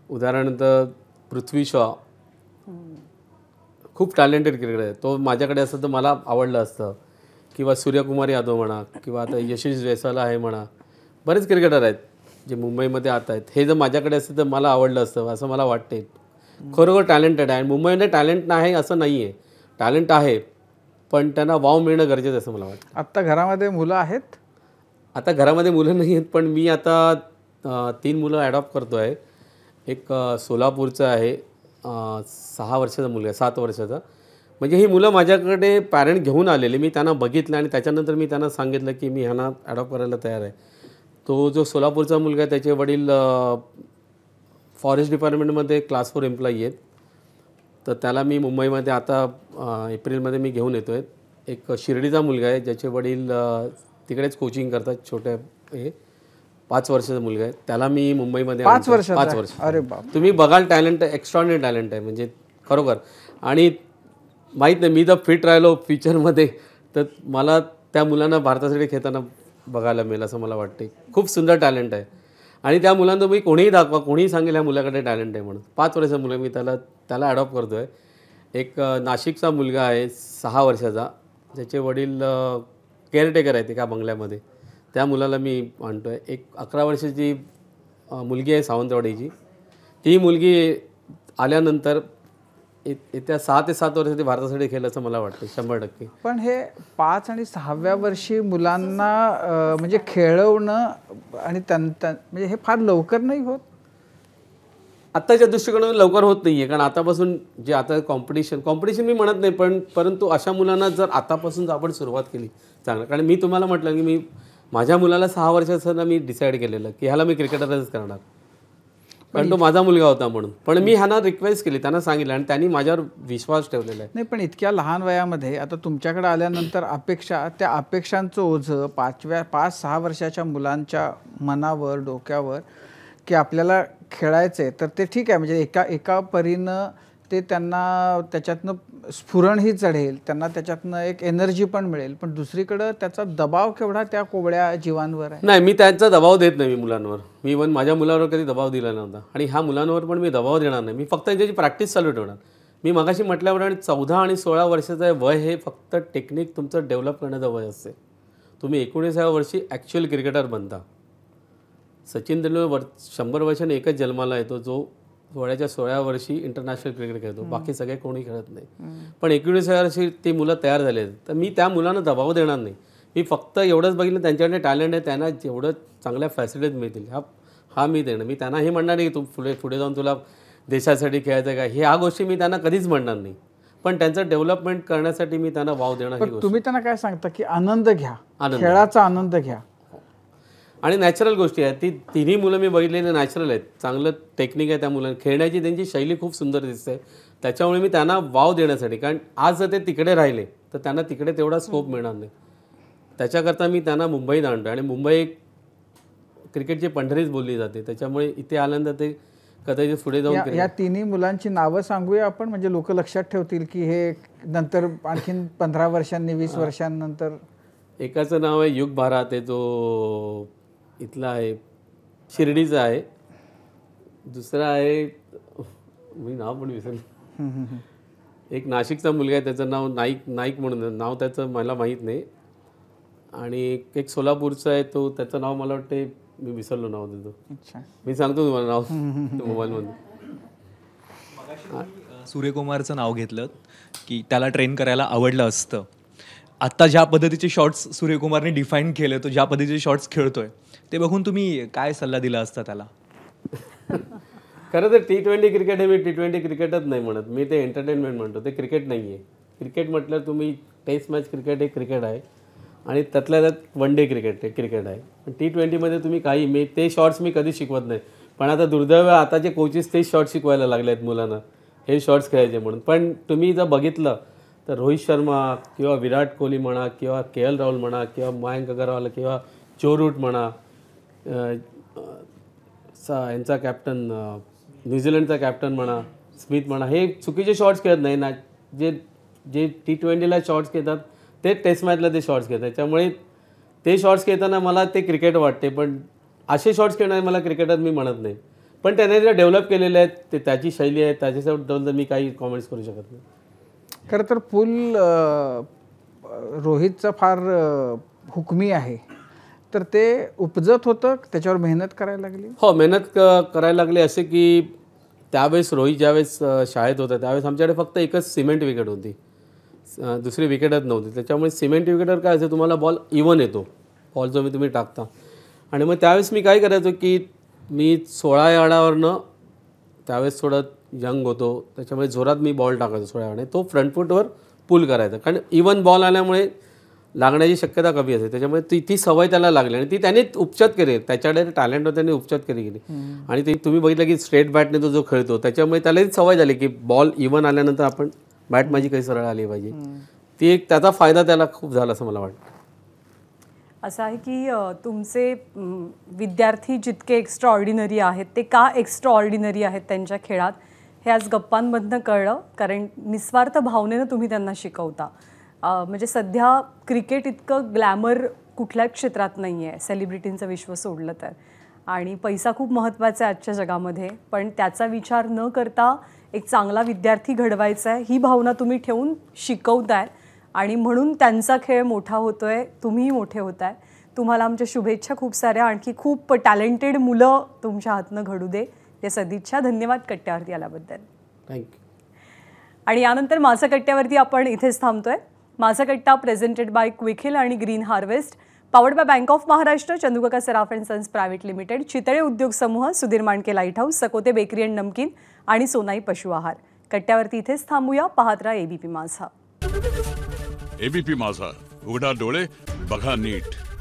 उदाहरण तर पृथ्वी शॉ खूप टॅलेंटेड क्रिकेटर आहे तो माझ्याकडे असं तर मला आवडलं असतं किंवा सूर्यकुमार यादव म्हणा किंवा आता यशेश जयसाला आहे म्हणा बरेच क्रिकेटर आहेत जे मुंबईमध्ये आत आहेत हे जर माझ्याकडे असतं तर मला आवडलं असतं असं मला वाटते खरोखर टॅलेंटेड आहे आणि मुंबईमध्ये टॅलेंट नाही असं नाही आहे टॅलेंट आहे पण त्यांना वाव मिळणं गरजेचं असं मला वाटतं आत्ता घरामध्ये मुलं आहेत आता घरामध्ये मुलं नाही आहेत पण मी आता तीन मुलं ॲडॉप्ट करतो आहे एक सोलापूरचं आहे सहा वर्षाचा मुलगा आहे सात वर्षाचा म्हणजे ही मुलं माझ्याकडे पॅरेंट घेऊन आलेले मी त्यांना बघितलं आणि त्याच्यानंतर मी त्यांना सांगितलं की मी ह्यांना ॲडॉप्ट करायला तयार आहे तो जो सोलापूरचा मुलगा आहे त्याचे वडील फॉरेस्ट डिपार्टमेंटमध्ये क्लास फोर एम्प्लॉई आहेत तर त्याला मी मुंबईमध्ये आता एप्रिलमध्ये मी घेऊन येतो आहे एक शिर्डीचा मुलगा आहे ज्याचे वडील तिकडेच कोचिंग करतात छोट्या हे पाच वर्षाचा मुलगा आहे त्याला मी मुंबईमध्ये पाच वर्ष पाच वर्ष अरे बाप तुम्ही बघाल टॅलेंट एक्स्ट्रॉनरी टॅलेंट आहे म्हणजे खरोखर आणि माहीत नाही मी जर फिट राहिलो फ्युचरमध्ये तर मला त्या मुलांना भारतासाठी खेळताना बघायला मिळेल असं मला वाटते खूप सुंदर टॅलेंट आहे आणि त्या मुलांना मी कोणीही दाखवा कोणीही सांगेल ह्या मुलाकडे टॅलेंट आहे म्हणून पाच वर्षाचा मुलं मी त्याला त्याला ॲडॉप्ट करतो आहे एक नाशिकचा मुलगा आहे सहा वर्षाचा ज्याचे वडील केअरटेकर आहेत एका बंगल्यामध्ये त्या मुलाला मी म्हणतो आहे एक अकरा वर्षाची मुलगी आहे सावंतवाडीची ती मुलगी आल्यानंतर येत्या सहा ते सात वर्षासाठी भारतासाठी खेळ असं मला वाटतं शंभर टक्के पण हे पाच आणि सहाव्या वर्षी मुलांना म्हणजे खेळवणं आणि म्हणजे हे फार लवकर नाही होत आत्ताच्या दृष्टिकोनातून लवकर होत नाही आहे कारण आतापासून जे आता कॉम्पिटिशन कॉम्पिटिशन मी म्हणत नाही पण परंतु अशा मुलांना जर आतापासून आपण सुरुवात केली चांगलं कारण मी तुम्हाला म्हटलं की मी माझ्या मुलाला सहा वर्षाचं मी डिसाईड केलेलं की ह्याला मी क्रिकेटरच करणार कारण तो माझा मुलगा होता म्हणून पण मी ह्यांना रिक्वेस्ट केली त्यांना सांगितलं आणि त्यांनी माझ्यावर विश्वास ठेवलेला आहे नाही पण इतक्या लहान वयामध्ये आता तुमच्याकडे आल्यानंतर अपेक्षा त्या अपेक्षांचं ओझं पाचव्या पाच सहा वर्षाच्या मुलांच्या मनावर डोक्यावर की आपल्याला खेळायचं आहे तर ते ठीक आहे म्हणजे एका एका परीनं ते त्यांना त्याच्यातनं स्फुरणही चढेल त्यांना त्याच्यातनं एक एनर्जी पण मिळेल पण दुसरीकडं त्याचा दबाव केवढा त्या कोवळ्या जीवांवर आहे नाही मी त्यांचा दबाव देत नाही मी मुलांवर मी इव्हन माझ्या मुलावर कधी दबाव दिला नव्हता आणि ह्या मुलांवर पण मी दबाव देणार नाही मी फक्त त्यांच्याशी प्रॅक्टिस चालू ठेवणार मी मगाशी म्हटल्याप्रमाणे चौदा आणि सोळा वर्षाचं वय हे फक्त टेक्निक तुमचं डेव्हलप करण्याचं वय असते तुम्ही एकोणीसाव्या वर्षी ॲक्च्युअल क्रिकेटर बनता सचिन तेंडुलकर वर शंभर वर्षाने एकच जन्माला येतो जो वयाच्या सोळा वर्षी इंटरनॅशनल क्रिकेट खेळतो बाकी सगळे कोणी खेळत नाही पण एकवीस वर्षी ती मुलं तयार झाले तर मी त्या मुलांना दबाव देणार नाही मी फक्त एवढंच बघितलं त्यांच्याकडे टॅलेंट आहे त्यांना जेवढं चांगल्या फॅसिलिटीज मिळतील हा हा मी देणं मी त्यांना हे म्हणणार नाही की तू पुढे पुढे जाऊन तुला देशासाठी खेळायचं का ह्या गोष्टी मी त्यांना कधीच म्हणणार नाही पण त्यांचं डेव्हलपमेंट करण्यासाठी मी त्यांना वाव देणार तुम्ही त्यांना काय सांगता की आनंद घ्या खेळाचा आनंद घ्या आणि नॅचरल गोष्टी आहेत ती तिन्ही मुलं मी बघितलेली नॅचरल आहेत चांगलं टेक्निक आहे त्या मुलांना खेळण्याची त्यांची शैली खूप सुंदर दिसते त्याच्यामुळे मी त्यांना वाव देण्यासाठी कारण आज जर ते तिकडे राहिले तर त्यांना तिकडे तेवढा स्कोप मिळणार नाही त्याच्याकरता मी त्यांना मुंबईत आणतो आणि मुंबई क्रिकेटची पंढरीच बोलली जाते त्याच्यामुळे इथे आल्यानंतर ते कदाचित पुढे जाऊन या तिन्ही मुलांची नावं सांगूया आपण म्हणजे लोक लक्षात ठेवतील की हे नंतर आणखीन पंधरा वर्षांनी वीस वर्षांनंतर एकाचं नाव आहे युग भारत आहे जो इथला आहे शिर्डीचा आहे दुसरा आहे मी नाव पण विसरलं एक नाशिकचा मुलगा आहे त्याचं नाव नाईक नाईक म्हणून नाव त्याचं मला माहीत नाही आणि एक सोलापूरचा आहे तो त्याचं नाव मला वाटते मी विसरलो नाव त्याचं मी सांगतो तुम्हाला नाव मोबाईलमधून सूर्यकुमारचं नाव घेतलं की त्याला ट्रेन करायला आवडलं असतं आत्ता ज्या पद्धतीचे शॉट्स सूर्यकुमारने डिफाईन केले तो ज्या पद्धतीचे शॉट्स खेळतोय ते बघून तुम्ही काय सल्ला दिला असता त्याला खरं तर टी ट्वेंटी क्रिकेट हे मी टी ट्वेंटी क्रिकेटच नाही म्हणत मी ते एंटरटेनमेंट म्हणतो ते क्रिकेट नाही आहे क्रिकेट म्हटलं तुम्ही टेस्ट मॅच क्रिकेट हे क्रिकेट आहे आणि त्यातल्या त्यात वन डे क्रिकेट हे क्रिकेट आहे पण टी ट्वेंटीमध्ये तुम्ही काही मी ते शॉर्ट्स मी कधी शिकवत नाही पण आता दुर्दैव आताचे कोचेस ते शॉट्स शिकवायला लागले आहेत मुलांना हे शॉर्ट्स खेळायचे म्हणून पण तुम्ही जर बघितलं तर रोहित शर्मा किंवा विराट कोहली म्हणा किंवा के एल राहुल म्हणा किंवा मायंक अगरवाल किंवा चोरूट म्हणा सा यांचा कॅप्टन न्यूझीलंडचा कॅप्टन म्हणा स्मिथ म्हणा हे चुकीचे शॉट्स खेळत नाही ना जे जे टी ट्वेंटीला शॉट्स घेतात ते टेस्ट मॅचला ते शॉट्स घेतात त्यामुळे ते शॉट्स घेताना मला ते क्रिकेट वाटते पण असे शॉट्स खेळणारे मला क्रिकेटात मी म्हणत नाही पण त्याने जे डेव्हलप केलेले आहेत ते त्याची शैली आहे त्याच्यासोबत मी काही कॉमेंट्स करू शकत नाही खरं तर पुल रोहितचा फार हुकमी आहे तर ते उपजत होतं त्याच्यावर मेहनत करायला लागली हो मेहनत करायला लागली असे की त्यावेळेस रोहित ज्यावेळेस शाळेत होता त्यावेळेस आमच्याकडे फक्त एकच सिमेंट विकेट होती दुसरी विकेटच नव्हती त्याच्यामुळे सिमेंट विकेटवर काय असेल तुम्हाला बॉल इवन येतो बॉल जो मी तुम्ही टाकता आणि मग त्यावेळेस मी काय करायचो की मी सोळा याडावरनं त्यावेळेस थोडं यंग होतो त्याच्यामुळे जोरात मी बॉल टाकायचो सोळा यार्डाने तो फ्रंटफूटवर पूल करायचा कारण इवन बॉल आल्यामुळे लागण्याची शक्यता कमी असते त्याच्यामुळे ती ती सवय त्याला लागली आणि ती त्याने उपचार केले त्याच्याकडे टॅलेंट त्याने उपचार केली गेली आणि ते तुम्ही बघितलं की स्ट्रेट बॅटने तो जो खेळतो त्याच्यामुळे त्याला सवय झाली की बॉल इव्हन आल्यानंतर आपण बॅट माझी काही सरळ आली पाहिजे ती एक त्याचा फायदा त्याला खूप झाला असं मला वाटतं असं आहे की तुमचे विद्यार्थी जितके एक्स्ट्रा ऑर्डिनरी आहेत ते का एक्स्ट्रा ऑर्डिनरी आहेत त्यांच्या खेळात हे आज गप्पांमधनं कळलं कारण निस्वार्थ भावनेनं तुम्ही त्यांना शिकवता म्हणजे सध्या क्रिकेट इतकं ग्लॅमर कुठल्याच क्षेत्रात नाही आहे सेलिब्रिटींचं विश्व सोडलं तर आणि पैसा खूप महत्त्वाचा आहे आजच्या जगामध्ये पण त्याचा विचार न करता एक चांगला विद्यार्थी घडवायचा आहे ही भावना तुम्ही ठेवून शिकवताय आणि म्हणून त्यांचा खेळ मोठा होतो आहे तुम्हीही मोठे होत आहे तुम्हाला आमच्या शुभेच्छा खूप साऱ्या आणखी खूप टॅलेंटेड मुलं तुमच्या हातनं घडू दे या सदिच्छा धन्यवाद कट्ट्यावरती आल्याबद्दल थँक्यू आणि यानंतर माझं कट्ट्यावरती आपण इथेच थांबतोय माझा कट्टा प्रेझेंटेड बाय क्विखिल आणि green harvest powered by bank of Maharashtra Chandukaka Saraf and sons private limited Chitale उद्योग समूह Sudhir Mandke light house Sakote bakery and namkeen आणि सोनाई पशु आहार कट्ट्यावरती इथेच थांबूया पाहत राहा एबीपी माझा एबीपी माझा उघडा डोळे बघा नीट